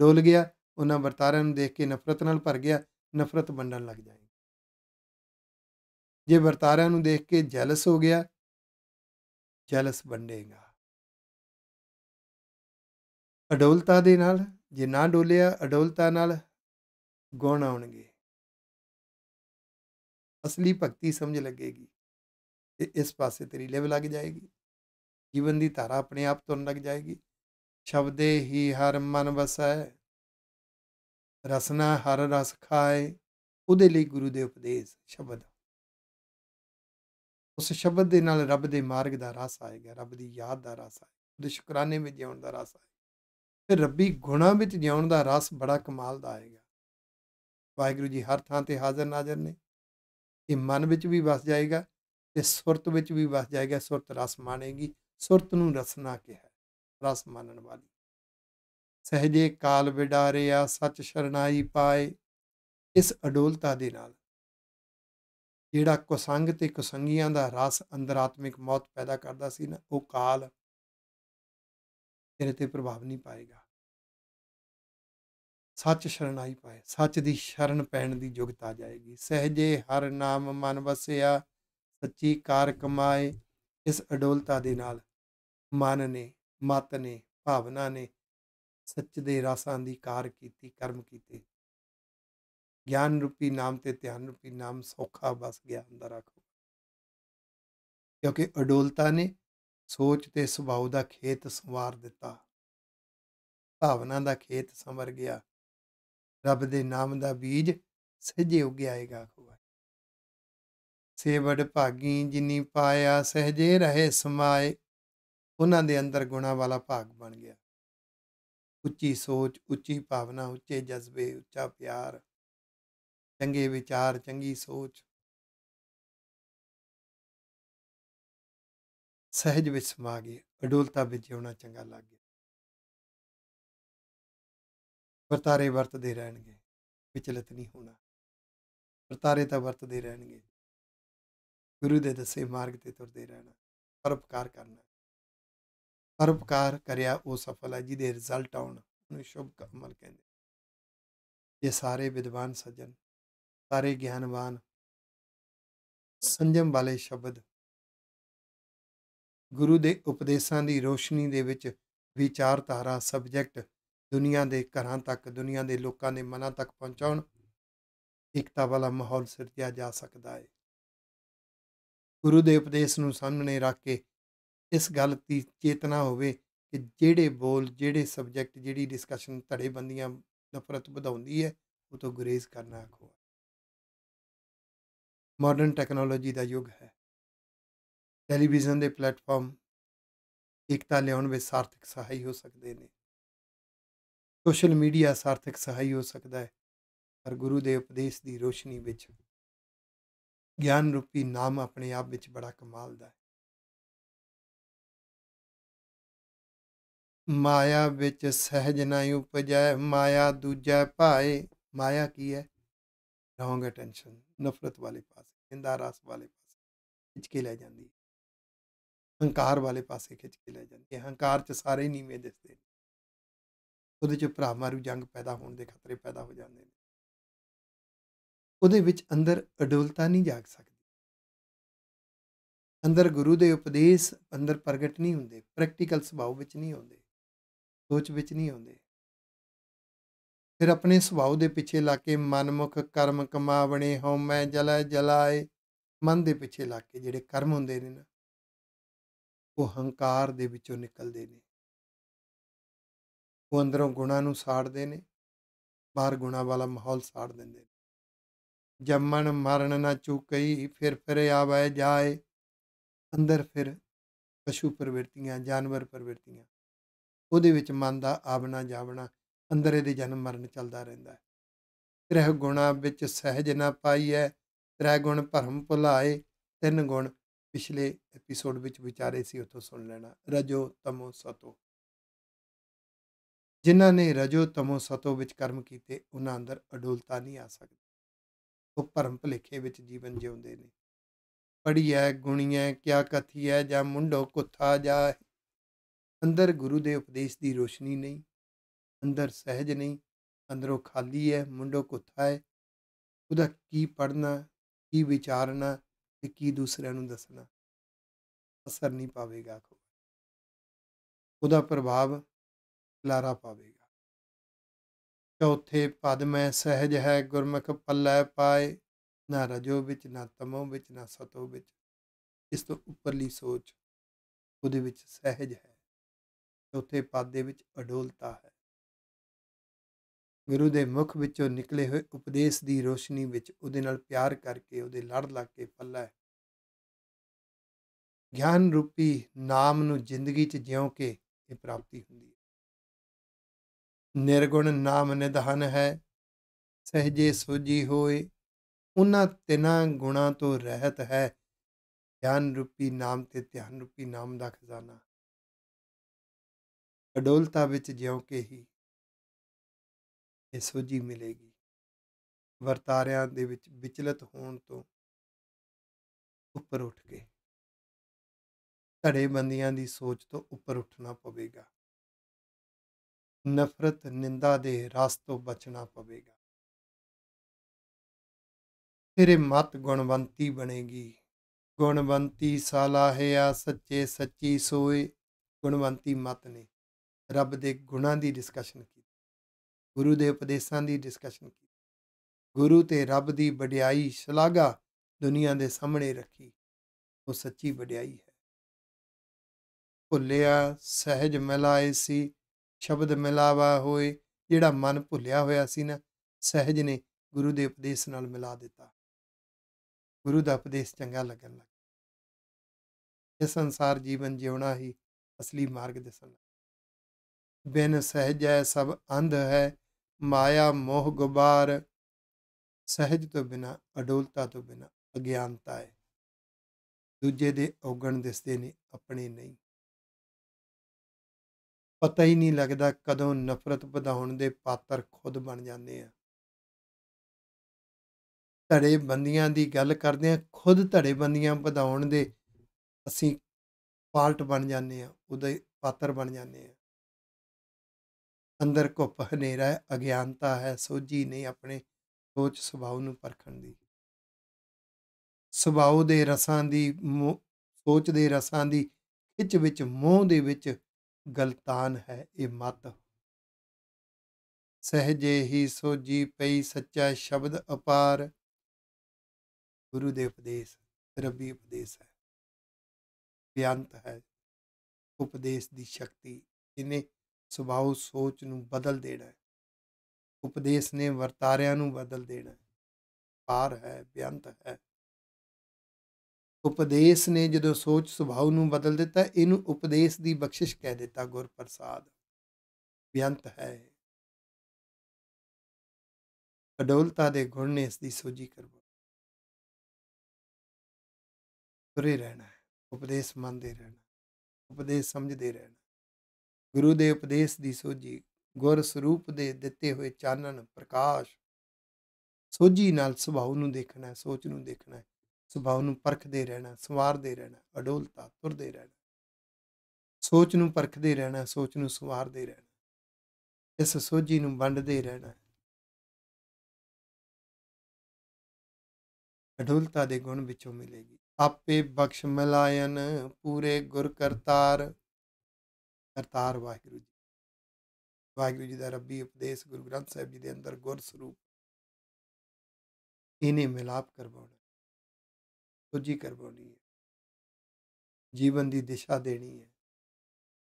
ਡੋਲ ਗਿਆ ਉਹਨਾਂ ਵਰਤਾਰਿਆਂ ਨੂੰ ਦੇਖ ਕੇ ਨਫ਼ਰਤ ਨਾਲ ਭਰ ਗਿਆ ਨਫ਼ਰਤ ਵੰਡਣ ਲੱਗ ਜਾਏਗਾ ਜੇ ਵਰਤਾਰਿਆਂ ਨੂੰ ਦੇਖ ਕੇ ਜੈਲਸ ਹੋ ਗਿਆ ਜੈਲਸ ਵੰਡੇਗਾ ਅਡੋਲਤਾ ਦੇ ਨਾਲ ਜੇ ਨਾ ਡੋਲਿਆ ਅਡੋਲਤਾ ਨਾਲ ਗੁਣ ਆਉਣਗੇ ਅਸਲੀ ਭਗਤੀ ਸਮਝ ਲੱਗੇਗੀ ਤੇ ਇਸ ਪਾਸੇ ਤੇਰੀ ਲੈਵਲ ਲੱਗ ਜਾਏਗੀ ਜੀਵਨ ਦੀ ਧਾਰਾ ਆਪਣੇ ਆਪ ਤੁਰਨ ਲੱਗ ਜਾਏਗੀ ਸ਼ਬਦੇ ਹੀ ਹਰ ਮਨ ਵਸੈ ਰਸਨਾ ਹਰ ਰਸ ਖਾਏ ਉਹਦੇ ਲਈ ਗੁਰੂ ਦੇ ਉਪਦੇਸ਼ ਸ਼ਬਦ ਉਸ ਸ਼ਬਦ ਦੇ ਨਾਲ ਰੱਬ ਦੇ ਮਾਰਗ ਦਾ ਰਸ ਆਏਗਾ ਰੱਬ ਦੀ ਯਾਦ ਦਾ ਰਸ ਆਏਗਾ ਉਹਦੇ ਸ਼ੁਕਰਾਨੇ ਵਿੱਚ ਜਿਉਣ ਦਾ ਰਸ ਆਏਗਾ ਤੇ ਰੱਬੀ ਗੁਣਾ ਵਿੱਚ ਜਿਉਣ ਦਾ ਰਸ ਬੜਾ ਕਮਾਲ ਦਾ ਆਏਗਾ ਵਾਹਿਗੁਰੂ ਜੀ ਹਰ ਥਾਂ ਤੇ ਹਾਜ਼ਰ ਨਾਜ਼ਰ ਨੇ ਇਹ ਮਨ ਵਿੱਚ ਵੀ ਵਸ ਜਾਏਗਾ ਤੇ ਸੁਰਤ ਵਿੱਚ ਵੀ ਵਸ ਜਾਏਗਾ ਸੁਰਤ ਰਸ ਮਾਣੇਗੀ ਸੁਰਤ ਨੂੰ ਰਸਨਾ ਕਿਹਾ ਰਸ ਮੰਨਣ ਵਾਲੀ ਸਹਜੇ ਕਾਲ ਵਿਡਾਰਿਆ ਸੱਚ ਸ਼ਰਨਾਈ ਪਾਏ ਇਸ ਅਡੋਲਤਾ ਦੇ ਨਾਲ ਜਿਹੜਾ ਕੁਸੰਗ ਤੇ ਕੁਸੰਗੀਆਂ ਦਾ ਰਸ ਅੰਦਰ ਆਤਮਿਕ ਮੌਤ ਪੈਦਾ ਕਰਦਾ ਸੀ ਨਾ ਉਹ ਕਾਲ ਤੇਰੇ ਤੇ ਪ੍ਰਭਾਵ ਨਹੀਂ ਪਾਏਗਾ ਸੱਚ ਸ਼ਰਨਾਈ ਪਾਏ ਸੱਚ ਦੀ ਸ਼ਰਨ ਪੈਣ ਦੀ ਯੋਗਤਾ ਜਾਏਗੀ ਸਹਜੇ ਹਰ ਨਾਮ ਮਨ ਵਸਿਆ ਸੱਚੀ ਕਾਰ ਕਮਾਏ ਇਸ ਅਡੋਲਤਾ ਦੇ ਨਾਲ ਮਨ ਨੇ ਮਤ ਨੇ ਭਾਵਨਾ ਨੇ ਸੱਚ ਦੇ ਰਸਾਂ ਦੀ ਕਾਰ ਕੀਤੀ ਕਰਮ ਕੀਤੇ ਗਿਆਨ ਰੂਪੀ ਨਾਮ ਤੇ ਧਿਆਨ ਰੂਪੀ ਨਾਮ ਸੌਖਾ ਬਸ ਗਿਆ ਅੰਦਰ ਰੱਖੋ ਕਿਉਂਕਿ ਅਡੋਲਤਾ ਨੇ ਸੋਚ ਤੇ ਸੁਭਾਅ ਦਾ ਖੇਤ ਸੰਵਾਰ ਦਿੱਤਾ ਭਾਵਨਾ ਦਾ ਖੇਤ ਸੰਵਰ ਗਿਆ ਰੱਬ ਦੇ ਨਾਮ ਦਾ ਬੀਜ ਸਹਿਜੇ ਉਗਿਆਏਗਾ ਖੁਆ ਸੇਵੜ ਭਾਗੀ ਜਿਨੀ ਪਾਇਆ ਸਹਜੇ ਰਹੇ ਸਮਾਏ ਉਹਨਾਂ ਦੇ ਅੰਦਰ ਗੁਣਾ ਵਾਲਾ ਭਾਗ ਬਣ ਗਿਆ ਉੱਚੀ ਸੋਚ ਉੱਚੀ ਭਾਵਨਾ ਉੱਚੇ ਜਜ਼ਬੇ ਉੱਚਾ ਪਿਆਰ ਚੰਗੇ ਵਿਚਾਰ ਚੰਗੀ ਸੋਚ ਸਹਿਜ ਵਿੱਚ ਸਮਾ ਗਏ ਅਡੋਲਤਾ ਵਿੱਚ ਜਿਉਣਾ ਚੰਗਾ ਲੱਗ ਗਿਆ ਵਰਤਾਰੇ ਵਰਤਦੇ ਰਹਿਣਗੇ ਵਿਚਲਿਤ ਨਹੀਂ ਹੋਣਾ ਵਰਤਾਰੇ ਤਾਂ ਵਰਤਦੇ ਰਹਿਣਗੇ ਗੁਰੂ ਦੇ ਦੱਸੇ ਮਾਰਗ ਤੇ ਤੁਰਦੇ ਰਹਿਣਾ ਪਰਉਪਕਾਰ ਕਰਨਾ ਪਰਉਪਕਾਰ ਕਰਿਆ ਉਹ ਸਫਲ ਹੈ ਜਿਹਦੇ ਰਿਜ਼ਲਟ ਆਉਣ ਉਹਨੂੰ ਸ਼ੁਭ ਕਮਲ ਕਹਿੰਦੇ ਇਹ ਸਾਰੇ ਵਿਦਵਾਨ ਸੱਜਣ ਸਾਰੇ ਗਿਆਨਵਾਨ ਸੰਜਮ ਵਾਲੇ ਸ਼ਬਦ ਗੁਰੂ ਦੇ ਉਪਦੇਸ਼ਾਂ ਦੀ ਰੋਸ਼ਨੀ ਦੇ ਵਿੱਚ ਵਿਚਾਰਧਾਰਾ ਸਬਜੈਕਟ ਦੁਨੀਆ ਦੇ ਘਰਾਂ ਤੱਕ ਦੁਨੀਆ ਦੇ ਲੋਕਾਂ ਦੇ ਮਨਾਂ ਤੱਕ ਪਹੁੰਚਾਉਣ ਇਕਤਾ ਵਾਲਾ ਮਾਹੌਲ ਸਿਰਜਿਆ ਜਾ ਸਕਦਾ ਹੈ ਗੁਰੂ ਦੇ ਉਪਦੇਸ਼ ਨੂੰ ਸਾਹਮਣੇ ਰੱਖ ਕੇ ਇਸ ਗੱਲ ਦੀ ਚੇਤਨਾ ਹੋਵੇ ਕਿ ਜਿਹੜੇ ਬੋਲ ਜਿਹੜੇ ਸਬਜੈਕਟ ਜਿਹੜੀ ਡਿਸਕਸ਼ਨ ਬੰਦੀਆਂ ਨਫ਼ਰਤ ਵਧਾਉਂਦੀ ਹੈ ਉਹ ਤੋਂ ਗੁਰੇਜ਼ ਕਰਨਾ ਆਖੋ ਮਾਡਰਨ ਟੈਕਨੋਲੋਜੀ ਦਾ ਯੁੱਗ ਹੈ ਟੈਲੀਵਿਜ਼ਨ ਦੇ ਪਲੇਟਫਾਰਮ ਇਕਤਾ ਲਿਆਉਣ ਵਿੱਚ ਸਾਰਥਕ ਸਹਾਈ ਹੋ ਸਕਦੇ ਨੇ ਸੋਸ਼ਲ ਮੀਡੀਆ ਸਾਰਥਕ ਸਹਾਈ ਹੋ ਸਕਦਾ ਹੈ ਪਰ ਗੁਰੂ ਦੇ ਉਪਦੇਸ਼ ਦੀ ਰੋਸ਼ਨੀ ਵਿੱਚ ਗਿਆਨ ਰੂਪੀ ਨਾਮ ਆਪਣੇ ਆਪ ਵਿੱਚ ਬੜਾ ਕਮਾਲ ਦਾ ਹੈ ਮਾਇਆ ਵਿੱਚ ਸਹਿਜ ਨਾ ਉਪਜੈ ਮਾਇਆ ਦੂਜੈ ਭਾਏ ਮਾਇਆ ਕੀ ਹੈ ਰੋਂਗ ਅਟੈਂਸ਼ਨ ਨਫ਼ਰਤ ਵਾਲੇ ਪਾਸੇ ਹਿੰਦਾ ਰਸ ਵਾਲੇ ਪਾਸੇ ਖਿੱਚ ਕੇ ਲੈ ਜਾਂਦੀ ਹੈ ਹੰਕਾਰ ਵਾਲੇ ਪਾਸੇ ਖਿੱਚ ਕੇ ਲੈ ਜਾਂਦੀ ਹੈ ਹੰਕਾਰ 'ਚ ਸਾਰੇ ਨੀਵੇਂ ਦਿਸਦੇ ਉਹਦੇ 'ਚ ਭਰਾਮਾਰੂ ਜੰਗ ਪੈਦਾ ਹੋਣ ਦੇ ਖਤਰੇ ਪੈਦਾ ਹੋ ਜਾਂਦੇ ਨੇ ਉਹਦੇ ਵਿੱਚ ਅੰਦਰ ਅਡੋਲਤਾ ਨਹੀਂ ਜਾਗ ਸਕਦੀ ਅੰਦਰ ਗੁਰੂ ਦੇ ਉਪਦੇਸ਼ ਅੰਦਰ ਪ੍ਰਗਟ ਨਹੀਂ ਹੁੰਦੇ ਪ੍ਰੈਕਟੀਕਲ ਸੁਭਾਅ ਵਿੱਚ ਨਹੀਂ ਹੁੰਦੇ ਸੋਚ ਵਿੱਚ ਨਹੀਂ ਆਉਂਦੇ ਫਿਰ ਆਪਣੇ ਸੁਭਾਅ ਦੇ ਪਿੱਛੇ ਲਾ ਕੇ ਮਨਮੁਖ ਕਰਮ ਕਮਾਵਣੇ ਮੈਂ ਜਲੈ ਜਲਾਏ ਮਨ ਦੇ ਪਿੱਛੇ ਲਾ ਕੇ ਜਿਹੜੇ ਕਰਮ ਹੁੰਦੇ ਨੇ ਨਾ ਉਹ ਹੰਕਾਰ ਦੇ ਵਿੱਚੋਂ ਨਿਕਲਦੇ ਨੇ ਉਹ ਅੰਦਰੋਂ ਗੁਣਾ ਨੂੰ ਸਾੜਦੇ ਨੇ ਬਾਹਰ ਗੁਣਾ ਵਾਲਾ ਮਾਹੌਲ ਸਾੜ ਦਿੰਦੇ ਨੇ ਜੰਮਣ ਮਰਨ ਨਾ ਚੁਕਈ ਫਿਰ ਫਿਰ ਆਵੇ ਜਾਏ ਅੰਦਰ ਫਿਰ ਪਸ਼ੂ ਪ੍ਰਵਿਰਤੀਆਂ ਜਾਨਵਰ ਪ੍ਰਵਿਰਤੀਆਂ ਉਹਦੇ ਵਿੱਚ ਮਨ ਦਾ ਆਵਣਾ ਜਾਵਣਾ ਅੰਦਰੇ ਦੇ ਜਨਮ ਮਰਨ ਚੱਲਦਾ ਰਹਿੰਦਾ ਹੈ ਤ੍ਰੈ ਗੁਣਾ ਵਿੱਚ ਸਹਿਜ ਨਾ ਪਾਈਐ ਤ੍ਰੈ ਗੁਣ ਭਰਮ ਭੁਲਾਏ ਤਿੰਨ ਗੁਣ ਪਿਛਲੇ ਐਪੀਸੋਡ ਵਿੱਚ ਵਿਚਾਰੇ ਸੀ ਉਥੋਂ ਸੁਣ ਲੈਣਾ ਰਜੋ ਤਮੋ ਸਤੋ ਜਿਨ੍ਹਾਂ ਨੇ ਰਜੋ ਤਮੋ ਸਤੋ ਵਿੱਚ ਕਰਮ ਕੀਤੇ ਉਹਨਾਂ ਅੰਦਰ ਅਡੋਲਤਾ ਨਹੀਂ ਆ ਸਕਦੀ ਉਹ ਭਰਮ ਭਲੇਖੇ ਵਿੱਚ ਜੀਵਨ ਜਿਉਂਦੇ ਨੇ ਗੁਣੀ ਐ ਕਿਆ ਕਥੀ ਐ ਜਾਂ ਮੁੰਡੋ ਕੁੱਥਾ ਜਾ ਅੰਦਰ ਗੁਰੂ ਦੇ ਉਪਦੇਸ਼ ਦੀ ਰੋਸ਼ਨੀ ਨਹੀਂ ਅੰਦਰ ਸਹਿਜ ਨਹੀਂ ਅੰਦਰੋਂ ਖਾਲੀ ਹੈ ਮੁੰਡੋ ਕੁੱਥਾ ਹੈ ਉਹਦਾ ਕੀ ਪੜਨਾ ਕੀ ਵਿਚਾਰਨਾ ਤੇ ਕੀ ਦੂਸਰਿਆਂ ਨੂੰ ਦੱਸਣਾ ਅਸਰ ਨਹੀਂ ਪਾਵੇਗਾ ਉਹਦਾ ਪ੍ਰਭਾਵ ਲਾਰਾ ਪਾਵੇਗਾ ਚੌਥੇ ਪਦ ਮੈਂ ਸਹਿਜ ਹੈ ਗੁਰਮੁਖ ਪੱਲੇ ਪਾਏ ਨਾ ਰਜੋ ਵਿੱਚ ਨਾ ਤਮੋ ਵਿੱਚ ਨਾ ਸਤੋ ਵਿੱਚ ਇਸ ਤੋਂ ਉੱਪਰਲੀ ਸੋਚ ਉਹਦੇ ਵਿੱਚ ਸਹਿਜ ਹੈ ਚੌਥੇ ਪਦ ਦੇ ਵਿੱਚ ਅਡੋਲਤਾ ਹੈ ਗੁਰੂ ਦੇ ਮੁਖ ਵਿੱਚੋਂ ਨਿਕਲੇ ਹੋਏ ਉਪਦੇਸ਼ ਦੀ ਰੋਸ਼ਨੀ ਵਿੱਚ ਉਹਦੇ ਨਾਲ ਪਿਆਰ ਕਰਕੇ ਉਹਦੇ ਲੜ ਲੱਗ ਕੇ ਪੱਲਾ ਹੈ ਗਿਆਨ ਰੂਪੀ ਨਾਮ ਨੂੰ ਜ਼ਿੰਦਗੀ 'ਚ ਜਿਉਂ ਕੇ ਇਹ ਪ੍ਰਾਪਤੀ ਹੁੰਦੀ ਹੈ ਨਿਰਗੁਣ ਨਾਮ ਨਿਧਾਨ ਹੈ ਸਹਜੇ ਸੋਜੀ ਹੋਏ ਉਹਨਾਂ ਤਿੰਨਾਂ ਗੁਣਾ ਤੋਂ ਰਹਿਤ ਹੈ ਗਿਆਨ ਰੂਪੀ ਨਾਮ ਤੇ ਧਿਆਨ ਰੂਪੀ ਨਾਮ ਦਾ ਖਜ਼ਾਨਾ ਅਡੋਲਤਾ ਵਿੱਚ ਜਿਉਂ ਕੇ ਹੀ ਇਹ ਸੋਝੀ ਮਿਲੇਗੀ ਵਰਤਾਰਿਆਂ ਦੇ ਵਿੱਚ ਵਿਚਲਿਤ ਹੋਣ ਤੋਂ ਉੱਪਰ ਉੱਠ ਕੇ ਧੜੇ ਬੰਦੀਆਂ ਦੀ ਸੋਚ ਤੋਂ ਉੱਪਰ ਉੱਠਣਾ ਪਵੇਗਾ ਨਫ਼ਰਤ ਨਿੰਦਾ ਦੇ ਰਸ ਤੋਂ ਬਚਣਾ ਪਵੇਗਾ ਤੇਰੇ ਮਤ ਗੁਣਵੰਤੀ ਬਣੇਗੀ ਗੁਣਵੰਤੀ ਸਾਲਾ ਆ ਸੱਚੇ ਸੱਚੀ ਸੋਏ ਗੁਣਵੰਤੀ ਮਤ ਨੇ ਰੱਬ ਦੇ ਗੁਣਾਂ ਦੀ ਡਿਸਕਸ਼ਨ ਕੀਤੀ ਗੁਰੂ ਦੇ ਉਪਦੇਸ਼ਾਂ ਦੀ ਡਿਸਕਸ਼ਨ ਕੀਤੀ ਗੁਰੂ ਤੇ ਰੱਬ ਦੀ ਵਡਿਆਈ ਸ਼ਲਾਘਾ ਦੁਨੀਆ ਦੇ ਸਾਹਮਣੇ ਰੱਖੀ ਉਹ ਸੱਚੀ ਵਡਿਆਈ ਹੈ ਭੁੱਲਿਆ ਸਹਿਜ ਮਿਲਾਏ ਸੀ ਸ਼ਬਦ ਮਿਲਾਵਾ ਹੋਏ ਜਿਹੜਾ ਮਨ ਭੁੱਲਿਆ ਹੋਇਆ ਸੀ ਨਾ ਸਹਿਜ ਨੇ ਗੁਰੂ ਦੇ ਉਪਦੇਸ਼ ਨਾਲ ਮਿਲਾ ਦਿੱਤਾ ਗੁਰੂ ਦਾ ਉਪਦੇਸ਼ ਚੰਗਾ ਲੱਗਣ ਲੱਗਾ ਇਹ ਸੰਸਾਰ ਜੀਵਨ ਜਿਉਣਾ ਹੀ ਅਸਲੀ ਮਾਰਗ ਦਿਸਣ ਬਿਨ ਸਹਿਜੈ ਸਭ ਅੰਧ ਹੈ ਮਾਇਆ ਮੋਹ ਗੁਬਾਰ ਸਹਿਜ ਤੋਂ ਬਿਨਾ ਅਡੋਲਤਾ ਤੋਂ ਬਿਨਾ ਅਗਿਆਨਤਾ ਹੈ ਦੂਜੇ ਦੇ ਔਗਣ ਦਿਸਦੇ ਨੇ ਆਪਣੇ ਨਹੀਂ ਪਤਾ ਹੀ ਨਹੀਂ ਲੱਗਦਾ ਕਦੋਂ ਨਫ਼ਰਤ ਵਧਾਉਣ ਦੇ ਪਾਤਰ ਖੁਦ ਬਣ ਜਾਂਦੇ ਆ ਧੜੇ ਬੰਦੀਆਂ ਦੀ ਗੱਲ ਕਰਦੇ ਆ ਖੁਦ ਧੜੇ ਬੰਦੀਆਂ ਵਧਾਉਣ ਦੇ ਅਸੀਂ ਪਾਲਟ ਬਣ ਜਾਂਦੇ ਆ ਉਹਦੇ ਪਾਤਰ ਬਣ ਜਾਂਦੇ ਆ ਅੰਦਰ ਘੁੱਪ ਹਨੇਰਾ ਹੈ ਅਗਿਆਨਤਾ ਹੈ ਸੋਝੀ ਨਹੀਂ ਆਪਣੇ ਸੋਚ ਸੁਭਾਅ ਨੂੰ ਪਰਖਣ ਦੀ ਸੁਭਾਅ ਦੇ ਰਸਾਂ ਦੀ ਸੋਚ ਦੇ ਰਸਾਂ ਦੀ ਖਿੱਚ ਵਿੱਚ ਮੋਹ ਦੇ ਵਿੱਚ ਗਲਤਾਨ ਹੈ ਇਹ ਮਤ ਸਹਜੇ ਹੀ ਸੋਜੀ ਪਈ ਸੱਚਾ ਸ਼ਬਦ ਅਪਾਰ ਗੁਰੂ ਦੇ ਉਪਦੇਸ਼ ਰੱਬੀ ਉਪਦੇਸ਼ ਹੈ ਬਿਆੰਤ ਹੈ ਉਪਦੇਸ਼ ਦੀ ਸ਼ਕਤੀ ਇਹਨੇ ਸੁਭਾਅ ਸੋਚ ਨੂੰ ਬਦਲ ਦੇਣਾ ਹੈ ਉਪਦੇਸ਼ ਨੇ ਵਰਤਾਰਿਆਂ ਨੂੰ ਬਦਲ ਦੇਣਾ ਹੈ ਪਾਰ ਹੈ ਬਿਆੰਤ ਹੈ ਉਪਦੇਸ਼ ਨੇ ਜਦੋਂ ਸੋਚ ਸੁਭਾਅ ਨੂੰ ਬਦਲ ਦਿੱਤਾ ਇਹਨੂੰ ਉਪਦੇਸ਼ ਦੀ ਬਖਸ਼ਿਸ਼ ਕਹਿ ਦਿੱਤਾ ਗੁਰ ਪ੍ਰਸਾਦ ਬਿਆੰਤ ਹੈ ਅਡੋਲਤਾ ਦੇ ਗੁਣ ਨੇ ਇਸ ਦੀ ਸੋਝੀ ਕਰਵਾ ਤੁਰੇ ਰਹਿਣਾ ਉਪਦੇਸ਼ ਮੰਨਦੇ ਰਹਿਣਾ ਉਪਦੇਸ਼ ਸਮਝਦੇ ਰਹਿਣਾ ਗੁਰੂ ਦੇ ਉਪਦੇਸ਼ ਦੀ ਸੋਝੀ ਗੁਰ ਸਰੂਪ ਦੇ ਦਿੱਤੇ ਹੋਏ ਚਾਨਣ ਪ੍ਰਕਾਸ਼ ਸੋਝੀ ਨਾਲ ਸੁਭਾਅ ਨੂੰ ਦੇਖਣਾ ਸੋਚ ਨੂੰ ਦੇਖਣਾ ਸੁਭਾਅ ਨੂੰ ਪਰਖਦੇ ਰਹਿਣਾ ਸਵਾਰਦੇ ਰਹਿਣਾ ਅਡੋਲਤਾ ਤੁਰਦੇ ਰਹਿਣਾ ਸੋਚ ਨੂੰ ਪਰਖਦੇ ਰਹਿਣਾ ਸੋਚ ਨੂੰ ਸਵਾਰਦੇ ਰਹਿਣਾ ਇਸ ਸੋਝੀ ਨੂੰ ਵੰਡਦੇ ਰਹਿਣਾ ਅਡੋਲਤਾ ਦੇ ਗੁਣ ਵਿੱਚੋਂ ਮਿਲੇਗੀ ਆਪੇ ਬਖਸ਼ ਮਿਲਾਇਨ ਪੂਰੇ ਗੁਰ ਕਰਤਾਰ ਕਰਤਾਰ ਵਾਹਿਗੁਰੂ ਜੀ ਵਾਹਿਗੁਰੂ ਜੀ ਦਾ ਰੱਬੀ ਉਪਦੇਸ਼ ਗੁਰੂ ਗ੍ਰੰਥ ਸਾਹਿਬ ਜੀ ਦੇ ਅੰਦਰ ਗੁਰ ਸਰੂਪ ਇਹਨੇ ਮਿਲਾਪ ਕਰਵਾਉਣਾ ਸੁਜੀ ਕਰਵਾਉਣੀ ਹੈ ਜੀਵਨ ਦੀ ਦਿਸ਼ਾ ਦੇਣੀ ਹੈ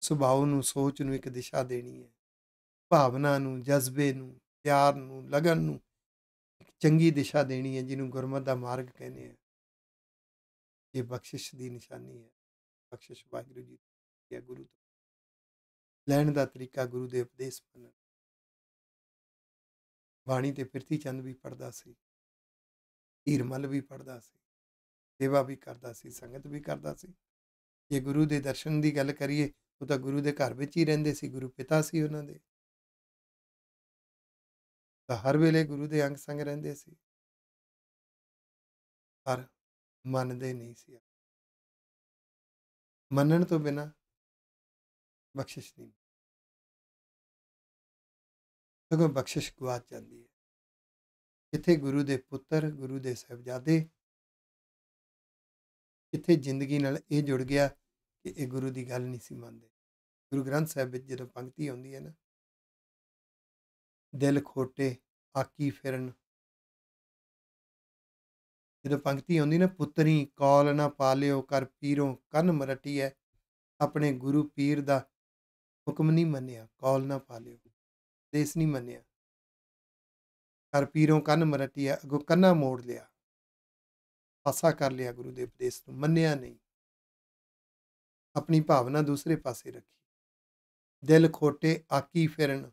ਸੁਭਾਅ ਨੂੰ ਸੋਚ ਨੂੰ ਇੱਕ ਦਿਸ਼ਾ ਦੇਣੀ ਹੈ ਭਾਵਨਾ ਨੂੰ ਜਜ਼ਬੇ ਨੂੰ ਪਿਆਰ ਨੂੰ ਲਗਨ ਨੂੰ ਇੱਕ ਚੰਗੀ ਦਿਸ਼ਾ ਦੇਣੀ ਹੈ ਜਿਹਨੂੰ ਗੁਰਮਤ ਦਾ ਮਾਰਗ ਕਹਿੰਦੇ ਆ ਇਹ ਬਖਸ਼ਿਸ਼ ਦੀ ਨਿਸ਼ਾਨੀ ਹੈ ਬਖਸ਼ਿਸ਼ ਵਾਹਿਗੁਰੂ ਜੀ ਦੀ ਗੁਰੂ ਤੋਂ ਲੈਣ ਦਾ ਤਰੀਕਾ ਗੁਰੂ ਦੇ ਉਪਦੇਸ਼ ਮੰਨਣ ਬਾਣੀ ਤੇ ਪ੍ਰਤੀ ਚੰਦ ਵੀ ਪੜਦਾ ਸੀ ਈਰਮਲ ਵੀ ਪੜਦਾ ਸੀ ਸੇਵਾ ਵੀ ਕਰਦਾ ਸੀ ਸੰਗਤ ਵੀ ਕਰਦਾ ਸੀ ਜੇ ਗੁਰੂ ਦੇ ਦਰਸ਼ਨ ਦੀ ਗੱਲ ਕਰੀਏ ਉਹ ਤਾਂ ਗੁਰੂ ਦੇ ਘਰ ਵਿੱਚ ਹੀ ਰਹਿੰਦੇ ਸੀ ਗੁਰੂ ਪਿਤਾ ਸੀ ਉਹਨਾਂ ਦੇ ਤਾਂ ਹਰ ਵੇਲੇ ਗੁਰੂ ਦੇ ਅੰਗ ਸੰਗ ਰਹਿੰਦੇ ਸੀ ਪਰ ਮੰਨਦੇ ਨਹੀਂ ਸੀ ਮੰਨਣ ਤੋਂ ਬਿਨਾ ਬਖਸ਼ਿਸ਼ ਨਹੀਂ ਸਗੋਂ ਬਖਸ਼ਿਸ਼ ਗੁਆਚ ਜਾਂਦੀ ਹੈ ਜਿੱਥੇ ਗੁਰੂ ਦੇ ਪੁੱਤਰ ਗੁਰੂ ਦੇ ਸਹਿਬਜ਼ਾਦੇ ਜਿੱਥੇ ਜ਼ਿੰਦਗੀ ਨਾਲ ਇਹ ਜੁੜ ਗਿਆ ਕਿ ਇਹ ਗੁਰੂ ਦੀ ਗੱਲ ਨਹੀਂ ਸੀ ਮੰਨਦੇ ਗੁਰੂ ਗ੍ਰੰਥ ਸਾਹਿਬ ਵਿੱਚ ਜਦੋਂ ਪੰਕਤੀ ਆਉਂਦੀ ਹੈ ਨਾ ਦਿਲ ਖੋਟੇ ਆਕੀ ਫਿਰਨ ਜਦੋਂ ਪੰਕਤੀ ਆਉਂਦੀ ਨਾ ਪੁੱਤਰੀ ਕੌਲ ਨਾ ਪਾਲਿਓ ਕਰ ਪੀਰੋਂ ਕੰਨ ਮਰਟੀ ਹੈ ਆਪਣੇ ਗੁਰੂ ਪੀਰ ਦਾ ਹੁਕਮ ਨਹੀਂ ਮੰਨਿਆ ਕੌਲ ਨਾ ਪਾਲਿਓ ਦੇਸ ਨਹੀਂ ਮੰਨਿਆ ਕਰ ਪੀਰੋਂ ਕੰਨ ਮਰਟਿਆ ਅਗੋ ਕੰਨਾ ਮੋੜ ਲਿਆ ਫਸਾ ਕਰ ਲਿਆ ਗੁਰੂ ਦੇ ਉਪਦੇਸ਼ ਨੂੰ ਮੰਨਿਆ ਨਹੀਂ ਆਪਣੀ ਭਾਵਨਾ ਦੂਸਰੇ ਪਾਸੇ ਰੱਖੀ ਦਿਲ ਖੋਟੇ ਆਕੀ ਫਿਰਨ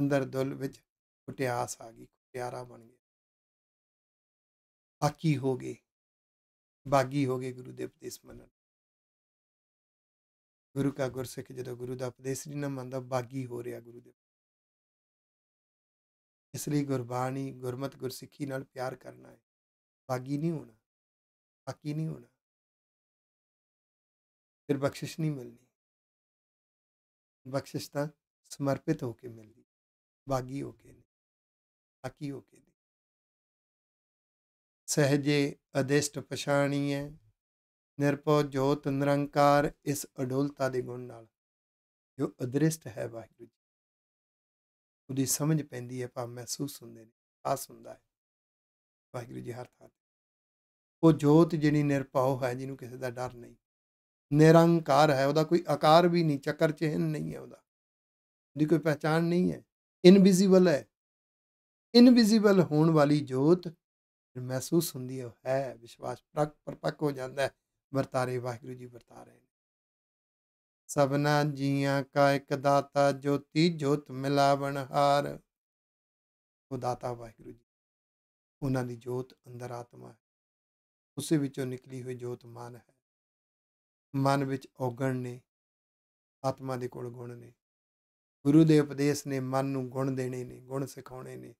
ਅੰਦਰ ਦਿਲ ਵਿੱਚ ਕੁਟਿਆਸ ਆ ਗਈ ਪਿਆਰਾ ਬਣ ਗਿਆ ਆਕੀ ਹੋ ਗਏ ਬਾਗੀ ਹੋ ਗਏ ਗੁਰੂ ਦੇ ਉਪਦੇਸ਼ ਮੰਨਣ ਗੁਰੂ ਕਾ ਗੁਰਸਿੱਖ ਜਦੋਂ ਗੁਰੂ ਦਾ ਉਪਦੇਸ਼ ਨਹੀਂ ਮੰਨਦਾ ਬਾਗੀ ਹੋ ਰਿਹਾ ਗੁਰੂ ਦੇ ਇਸ ਲਈ ਗੁਰਬਾਣੀ ਗੁਰਮਤ ਗੁਰਸਿੱਖੀ ਨਾਲ ਪਿਆਰ ਕਰਨਾ ਹੈ ਬਾਗੀ ਨਹੀਂ ਹੋਣਾ ਬਾਕੀ ਨਹੀਂ ਹੋਣਾ ਫਿਰ ਬਖਸ਼ਿਸ਼ ਨਹੀਂ ਮਿਲਣੀ ਬਖਸ਼ਿਸ਼ ਤਾਂ ਸਮਰਪਿਤ ਹੋ ਕੇ ਮਿਲਦੀ ਬਾਗੀ ਹੋ ਕੇ ਨਹੀਂ ਬਾਕੀ ਹੋ ਕੇ ਨਹੀਂ ਸਹਜੇ ਅਦੇਸ਼ਟ ਹੈ ਨਿਰਭਉ ਜੋਤ ਨਿਰੰਕਾਰ ਇਸ ਅਡੋਲਤਾ ਦੇ ਗੁਣ ਨਾਲ ਜੋ ਅਦ੍ਰਿਸ਼ਟ ਹੈ ਵਾਹਿਗੁਰੂ ਜੀ ਉਹਦੀ ਸਮਝ ਪੈਂਦੀ ਹੈ ਭਾਵ ਮਹਿਸੂਸ ਹੁੰਦੇ ਨੇ ਆਸ ਹੁੰਦਾ ਹੈ ਵਾਹਿਗੁਰੂ ਜੀ ਹਰ ਥਾਂ ਉਹ ਜੋਤ ਜਿਹੜੀ ਨਿਰਭਉ ਹੈ ਜਿਹਨੂੰ ਕਿਸੇ ਦਾ ਡਰ ਨਹੀਂ ਨਿਰੰਕਾਰ ਹੈ ਉਹਦਾ ਕੋਈ ਆਕਾਰ ਵੀ ਨਹੀਂ ਚੱਕਰ ਚਿਹਨ ਨਹੀਂ ਹੈ ਉਹਦਾ ਉਹਦੀ ਕੋਈ ਪਛਾਣ ਨਹੀਂ ਹੈ ਇਨਵਿਜ਼ੀਬਲ ਹੈ ਇਨਵਿਜ਼ੀਬਲ ਹੋਣ ਵਾਲੀ ਜੋਤ ਮਹਿਸੂਸ ਹੁੰਦੀ ਹੈ ਵਿਸ਼ਵਾਸ ਪ੍ਰਕ ਪਰਪੱਕ ਹੋ ਜਾਂਦਾ ਹੈ ਵਰਤਾਰੇ ਵਾਹਿਗੁਰੂ ਜੀ ਵਰਤਾ ਰਹੇ ਨੇ ਸਭਨਾ ਜੀਆਂ ਕਾ ਇੱਕ ਦਾਤਾ ਜੋਤੀ ਜੋਤ ਮਿਲਾਵਣ ਹਾਰ ਉਹ ਦਾਤਾ ਵਾਹਿਗੁਰੂ ਜੀ ਉਹਨਾਂ ਦੀ ਜੋਤ ਅੰਦਰ ਆਤਮਾ ਹੈ ਉਸੇ ਵਿੱਚੋਂ ਨਿਕਲੀ ਹੋਈ ਜੋਤ ਮਨ ਹੈ ਮਨ ਵਿੱਚ ਔਗਣ ਨੇ ਆਤਮਾ ਦੇ ਕੋਲ ਗੁਣ ਨੇ ਗੁਰੂ ਦੇ ਉਪਦੇਸ਼ ਨੇ ਮਨ ਨੂੰ ਗੁਣ ਦੇਣੇ ਨੇ ਗੁਣ ਸਿਖਾਉਣੇ ਨੇ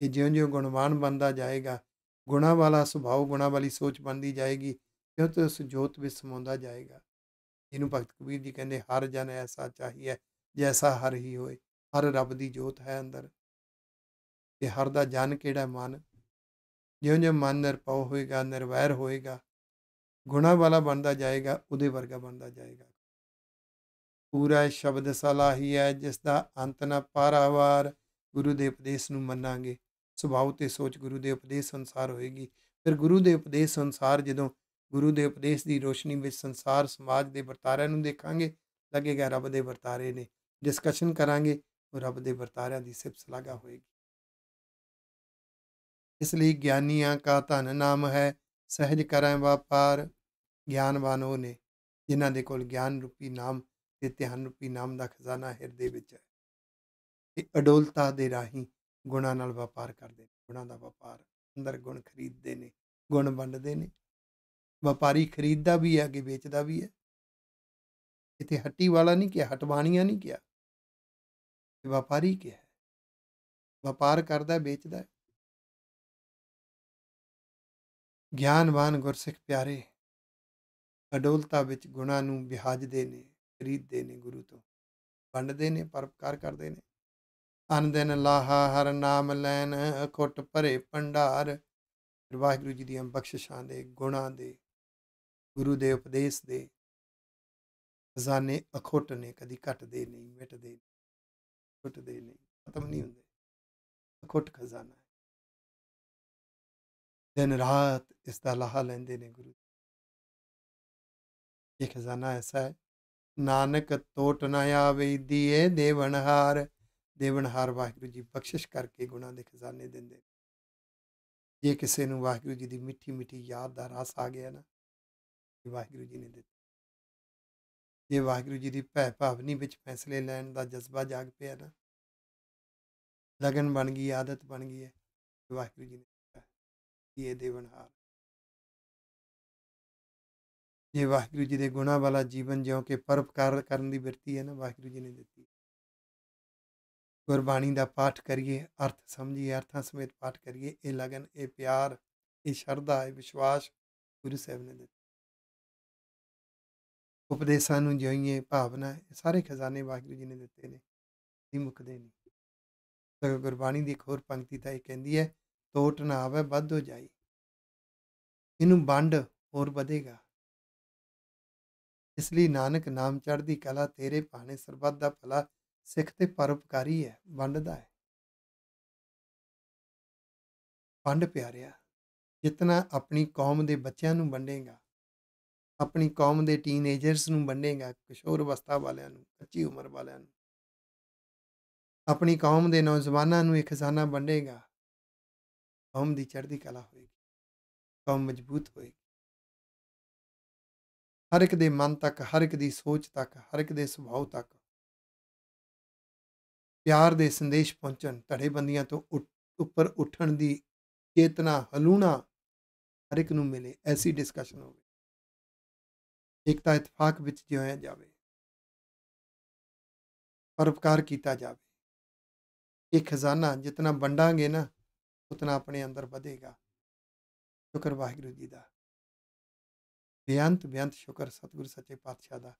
ਕਿ ਜਿਉਂ-ਜਿਉਂ ਗੁਣਵਾਨ ਬੰਦਾ ਜਾਏਗਾ ਗੁਣਾ ਵਾਲਾ ਸੁਭਾਅ ਗੁਣਾ ਵਾਲੀ ਸੋਚ ਬੰਦੀ ਜਾਏਗੀ ਜਦ ਉਸ ਜੋਤ ਵਿੱਚ ਸਮਾਉਂਦਾ ਜਾਏਗਾ ਇਹਨੂੰ ਭਗਤ ਕਬੀਰ ਜੀ ਕਹਿੰਦੇ ਹਰ ਜਨ ਐਸਾ ਚਾਹੀਏ ਜੈਸਾ ਹਰ ਹੀ ਹੋਏ ਹਰ ਰੱਬ ਦੀ ਜੋਤ ਹੈ ਅੰਦਰ ਤੇ ਹਰ ਦਾ ਜਨ ਕਿਹੜਾ ਮਨ ਜਿਉਂ ਜਿਉਂ ਮਨ ਨਿਰਪਉ ਹੋਏਗਾ ਨਿਰਵੈਰ ਹੋਏਗਾ ਗੁਣਾ ਵਾਲਾ ਬਣਦਾ ਜਾਏਗਾ ਉਹਦੇ ਵਰਗਾ ਬਣਦਾ ਜਾਏਗਾ ਪੂਰਾ ਸ਼ਬਦ ਸਲਾਹੀ ਹੈ ਜਿਸ ਦਾ ਅੰਤ ਨਾ ਪਾਰਾਵਾਰ ਗੁਰੂ ਦੇ ਉਪਦੇਸ਼ ਨੂੰ ਮੰਨਾਂਗੇ ਸੁਭਾਅ ਤੇ ਸੋਚ ਗੁਰੂ ਦੇ ਉਪਦੇਸ਼ ਅਨਸਾਰ ਹੋਏਗੀ ਫਿਰ ਗੁਰੂ ਦੇ ਉਪਦੇਸ਼ ਅਨਸਾਰ ਜਦੋਂ ਗੁਰੂ ਦੇ ਉਪਦੇਸ਼ ਦੀ ਰੋਸ਼ਨੀ ਵਿੱਚ ਸੰਸਾਰ ਸਮਾਜ ਦੇ ਵਰਤਾਰਿਆਂ ਨੂੰ ਦੇਖਾਂਗੇ ਲੱਗੇਗਾ ਰੱਬ ਦੇ ਵਰਤਾਰੇ ਨੇ ਡਿਸਕਸ਼ਨ ਕਰਾਂਗੇ ਉਹ ਰੱਬ ਦੇ ਵਰਤਾਰਿਆਂ ਦੀ ਸਿਫਤ ਸਲਾਗਾ ਹੋਏਗੀ ਇਸ ਲਈ ਗਿਆਨੀਆਂ ਦਾ ਧਨ ਨਾਮ ਹੈ ਸਹਿਜ ਕਰਾਂ ਵਪਾਰ ਗਿਆਨਵਾਨੋ ਨੇ ਜਿਨ੍ਹਾਂ ਦੇ ਕੋਲ ਗਿਆਨ ਰੂਪੀ ਨਾਮ ਤੇ ਧਿਆਨ ਰੂਪੀ ਨਾਮ ਦਾ ਖਜ਼ਾਨਾ ਹਿਰਦੇ ਵਿੱਚ ਹੈ ਇਹ ਅਡੋਲਤਾ ਦੇ ਰਾਹੀਂ ਗੁਣਾ ਨਾਲ ਵਪਾਰ ਕਰਦੇ ਨੇ ਗੁਣਾ ਦਾ ਵਪਾਰ ਅੰਦਰ ਗੁਣ ਖਰੀਦਦੇ ਨੇ ਗੁਣ ਵੰਡਦੇ ਨੇ ਵਪਾਰੀ ਖਰੀਦਦਾ ਵੀ ਹੈ ਕਿ ਵੇਚਦਾ ਵੀ ਹੈ ਇਥੇ ਹੱਟੀ ਵਾਲਾ ਨਹੀਂ ਕਿਹਾ ਹਟਵਾਣੀਆਂ ਨਹੀਂ ਕਿਹਾ ਵਪਾਰੀ ਕਿਹਾ ਵਪਾਰ ਕਰਦਾ ਵੇਚਦਾ ਗਿਆਨਵਾਨ ਗੁਰਸਿੱਖ ਪਿਆਰੇ ਅਡੋਲਤਾ ਵਿੱਚ ਗੁਣਾ ਨੂੰ ਵਿਹਾਜਦੇ ਨੇ ਖਰੀਦਦੇ ਨੇ ਗੁਰੂ ਤੋਂ ਵੰਡਦੇ ਨੇ ਪਰਪਕਾਰ ਕਰਦੇ ਨੇ ਅਨੰਦਨ ਲਾਹਾ ਹਰ ਨਾਮ ਲੈਨ ਅਕੋਟ ਭਰੇ ਭੰਡਾਰ ਵਾਹਿਗੁਰੂ ਜੀ ਦੀਆਂ ਬਖਸ਼ਿਸ਼ਾਂ ਦੇ ਗੁਣਾ ਦੇ ਗੁਰੂ ਦੇ ਉਪਦੇਸ਼ ਦੇ ਖਜ਼ਾਨੇ ਅਖੁੱਟ ਨੇ ਕਦੀ ਘਟਦੇ ਨਹੀਂ ਮਿਟਦੇ ਨਹੀਂ ਟੁੱਟਦੇ ਨਹੀਂ ਖਤਮ ਨਹੀਂ ਹੁੰਦੇ ਅਖੁੱਟ ਖਜ਼ਾਨਾ ਹੈ ਦਿਨ ਰਾਤ ਇਸ ਦਾ ਲਾਹਾ ਲੈਂਦੇ ਨੇ ਗੁਰੂ ਇਹ ਖਜ਼ਾਨਾ ਐਸਾ ਹੈ ਨਾਨਕ ਤੋਟ ਨਾ ਆਵੇ ਦੀਏ ਦੇਵਨਹਾਰ ਦੇਵਨਹਾਰ ਵਾਹਿਗੁਰੂ ਜੀ ਬਖਸ਼ਿਸ਼ ਕਰਕੇ ਗੁਣਾ ਦੇ ਖਜ਼ਾਨੇ ਦਿੰਦੇ ਜੇ ਕਿਸੇ ਨੂੰ ਵਾਹਿਗੁਰੂ ਜੀ ਦੀ ਮਿੱਠੀ ਮਿੱਠੀ ਯਾਦ ਦਾ ਰਸ ਆ ਗਿਆ ਨਾ ਵਾਹਿਗੁਰੂ ਜੀ ਨੇ ਦਿੱਤੀ ਜੇ ਵਾਹਿਗੁਰੂ ਜੀ ਦੀ ਭੈ ਭਾਵਨੀ ਵਿੱਚ ਫੈਸਲੇ ਲੈਣ ਦਾ ਜਜ਼ਬਾ ਜਾਗ ਪਿਆ ਨਾ ਲਗਨ ਬਣ ਗਈ ਆਦਤ ਬਣ ਗਈ ਹੈ ਵਾਹਿਗੁਰੂ ਜੀ ਨੇ ਇਹ ਦੇਵਨਹਾਰ ਜੇ ਵਾਹਿਗੁਰੂ ਜੀ ਦੇ ਗੁਣਾ ਵਾਲਾ ਜੀਵਨ ਜਿਉਂ ਕੇ ਪਰਪਕਾਰ ਕਰਨ ਦੀ ਬਿਰਤੀ ਹੈ ਨਾ ਵਾਹਿਗੁਰੂ ਜੀ ਨੇ ਦਿੱਤੀ ਗੁਰਬਾਣੀ ਦਾ ਪਾਠ ਕਰੀਏ ਅਰਥ ਸਮਝੀਏ ਅਰਥਾਂ ਸਮੇਤ ਪਾਠ ਕਰੀਏ ਇਹ ਲਗਨ ਇਹ ਪਿਆਰ ਇਹ ਸ਼ਰਧਾ ਇਹ ਵਿਸ਼ਵਾਸ ਗੁਰੂ ਸਾਹਿਬ ਨੇ ਦਿੱਤਾ ਉਪਦੇਸ਼ਾਂ ਨੂੰ ਜਿਉਈਏ ਭਾਵਨਾ ਸਾਰੇ ਖਜ਼ਾਨੇ ਵਾਹਿਗੁਰੂ ਜੀ ਨੇ ਦਿੱਤੇ ਨੇ ਦੀ ਮੁਕਦੇ ਨਹੀਂ ਸਗੋਂ ਗੁਰਬਾਣੀ ਦੀ ਖੋਰ ਪੰਕਤੀ ਤਾਂ ਇਹ ਕਹਿੰਦੀ ਹੈ ਟੋਟ ਨਾ ਆਵੇ ਵੱਧ ਹੋ ਜਾਈ ਇਹਨੂੰ ਵੰਡ ਹੋਰ ਵਧੇਗਾ ਇਸ ਲਈ ਨਾਨਕ ਨਾਮ ਚੜ੍ਹਦੀ ਕਲਾ ਤੇਰੇ ਭਾਣੇ ਸਰਬੱਤ ਦਾ ਭਲਾ ਸਿੱਖ ਤੇ ਪਰਉਪਕਾਰੀ ਹੈ ਵੰਡਦਾ ਹੈ ਵੰਡ ਪਿਆਰਿਆ ਜਿਤਨਾ ਆਪਣੀ ਕੌਮ ਦੇ ਬੱਚਿਆਂ ਨੂੰ ਵੰਡੇਗਾ ਆਪਣੀ ਕੌਮ ਦੇ ਟੀਨੇਜਰਸ ਨੂੰ ਵੰਡੇਗਾ ਕਿਸ਼ੋਰ ਅਵਸਥਾ ਵਾਲਿਆਂ ਨੂੰ ਅੱਛੀ ਉਮਰ ਵਾਲਿਆਂ ਨੂੰ ਆਪਣੀ ਕੌਮ ਦੇ ਨੌਜਵਾਨਾਂ ਨੂੰ ਇੱਕ ਖਜ਼ਾਨਾ ਵੰਡੇਗਾ ਕੌਮ ਦੀ ਚੜ੍ਹਦੀ ਕਲਾ ਹੋਏਗੀ ਕੌਮ ਮਜ਼ਬੂਤ ਹੋਏਗੀ ਹਰ ਇੱਕ ਦੇ ਮਨ ਤੱਕ ਹਰ ਇੱਕ ਦੀ ਸੋਚ ਤੱਕ ਹਰ ਇੱਕ ਦੇ ਸੁਭਾਅ ਤੱਕ ਪਿਆਰ ਦੇ ਸੰਦੇਸ਼ ਪਹੁੰਚਣ ਧੜੇਬੰਦੀਆਂ ਤੋਂ ਉੱਪਰ ਉੱਠਣ ਦੀ ਚੇਤਨਾ ਹਲੂਣਾ ਹਰ ਇੱਕ ਨੂੰ ਮਿਲੇ ਐਸੀ ਡਿਸਕਸ਼ਨ ਹੋਵੇ ਇਕਤਾ ਇਤਫਾਕ ਵਿੱਚ ਜਿਉਂਿਆ ਜਾਵੇ ਪਰਉਪਕਾਰ ਕੀਤਾ ਜਾਵੇ ਇਹ ਖਜ਼ਾਨਾ ਜਿੰਨਾ ਵੰਡਾਂਗੇ ਨਾ ਉਤਨਾ ਆਪਣੇ ਅੰਦਰ ਵਧੇਗਾ ਸ਼ੁਕਰ ਵਾਹਿਗੁਰੂ ਜੀ ਦਾ ਬਿਆੰਤ ਬਿਆੰਤ ਸ਼ੁਕਰ ਸਤਿਗੁਰ ਸੱਚੇ ਪਾਤਸ਼ਾਹ ਦਾ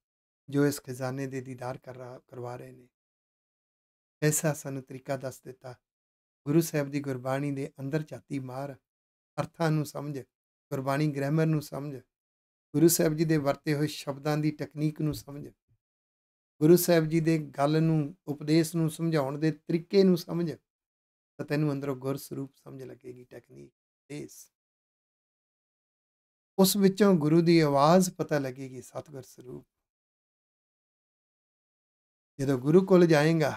ਜੋ ਇਸ ਖਜ਼ਾਨੇ ਦੇ ਦੀਦਾਰ ਕਰ ਰਹਾ ਕਰਵਾ ਰਹੇ ਨੇ ਐਸਾ ਸਾਨੂੰ ਤਰੀਕਾ ਦੱਸ ਦਿੱਤਾ ਗੁਰੂ ਸਾਹਿਬ ਦੀ ਗੁਰਬਾਣੀ ਦੇ ਅੰਦਰ ਝਾਤੀ ਮਾਰ ਅਰਥਾਂ ਨੂੰ ਸਮਝ ਗੁਰਬਾਣੀ ਗ੍ਰਾਮਰ ਨੂੰ ਸਮਝ ਗੁਰੂ ਸਾਹਿਬ ਜੀ ਦੇ ਵਰਤੇ ਹੋਏ ਸ਼ਬਦਾਂ ਦੀ ਟੈਕਨੀਕ ਨੂੰ ਸਮਝ ਗੁਰੂ ਸਾਹਿਬ ਜੀ ਦੇ ਗੱਲ ਨੂੰ ਉਪਦੇਸ਼ ਨੂੰ ਸਮਝਾਉਣ ਦੇ ਤਰੀਕੇ ਨੂੰ ਸਮਝ ਤਾਂ ਤੈਨੂੰ ਅੰਦਰੋਂ ਗੁਰ ਸਰੂਪ ਸਮਝ ਲੱਗੇਗੀ ਟੈਕਨੀਕ ਇਸ ਉਸ ਵਿੱਚੋਂ ਗੁਰੂ ਦੀ ਆਵਾਜ਼ ਪਤਾ ਲੱਗੇਗੀ ਸਤਗੁਰ ਸਰੂਪ ਜਦੋਂ ਗੁਰੂ ਕੋਲ ਜਾਏਗਾ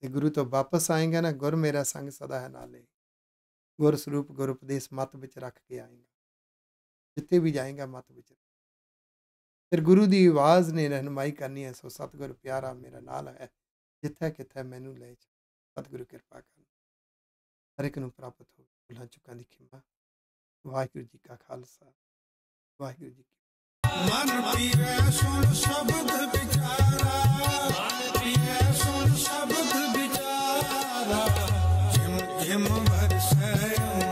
ਤੇ ਗੁਰੂ ਤੋਂ ਵਾਪਸ ਆਏਗਾ ਨਾ ਗੁਰ ਮੇਰਾ ਸੰਗ ਸਦਾ ਹੈ ਨਾਲੇ ਗੁਰ ਸਰੂਪ ਗੁਰ ਉਪਦੇਸ਼ ਮਤ ਵਿੱਚ ਰੱਖ ਕੇ ਆਏਗਾ ਜਿੱਥੇ ਵੀ ਜਾਏਗਾ ਮਤ ਵਿੱਚ ਫਿਰ ਗੁਰੂ ਦੀ ਆਵਾਜ਼ ਨੇ ਰਹਿਨਮਾਈ ਕਰਨੀ ਹੈ ਸੋ ਸਤਿਗੁਰ ਪਿਆਰਾ ਮੇਰਾ ਨਾਲ ਹੈ ਜਿੱਥੇ ਕਿੱਥੇ ਮੈਨੂੰ ਲੈ ਚ ਸਤਿਗੁਰੂ ਕਿਰਪਾ ਕਰਨ ਹਰ ਇੱਕ ਨੂੰ ਪ੍ਰਾਪਤ ਹੋ ਭੁੱਲਾਂ ਚੁੱਕਾਂ ਦੀ ਖਿਮਾ ਵਾਹਿਗੁਰੂ ਜੀ ਕਾ ਖਾਲਸਾ ਵਾਹਿਗੁਰੂ ਜੀ ਮਨ ਪੀਵੇ ਸੁਣ ਸ਼ਬਦ ਵਿਚਾਰਾ ਮਨ ਪੀਵੇ ਸੁਣ ਸ਼ਬਦ ਵਿਚਾਰਾ ਜਿਮ ਜਿਮ ਵਰਸੈ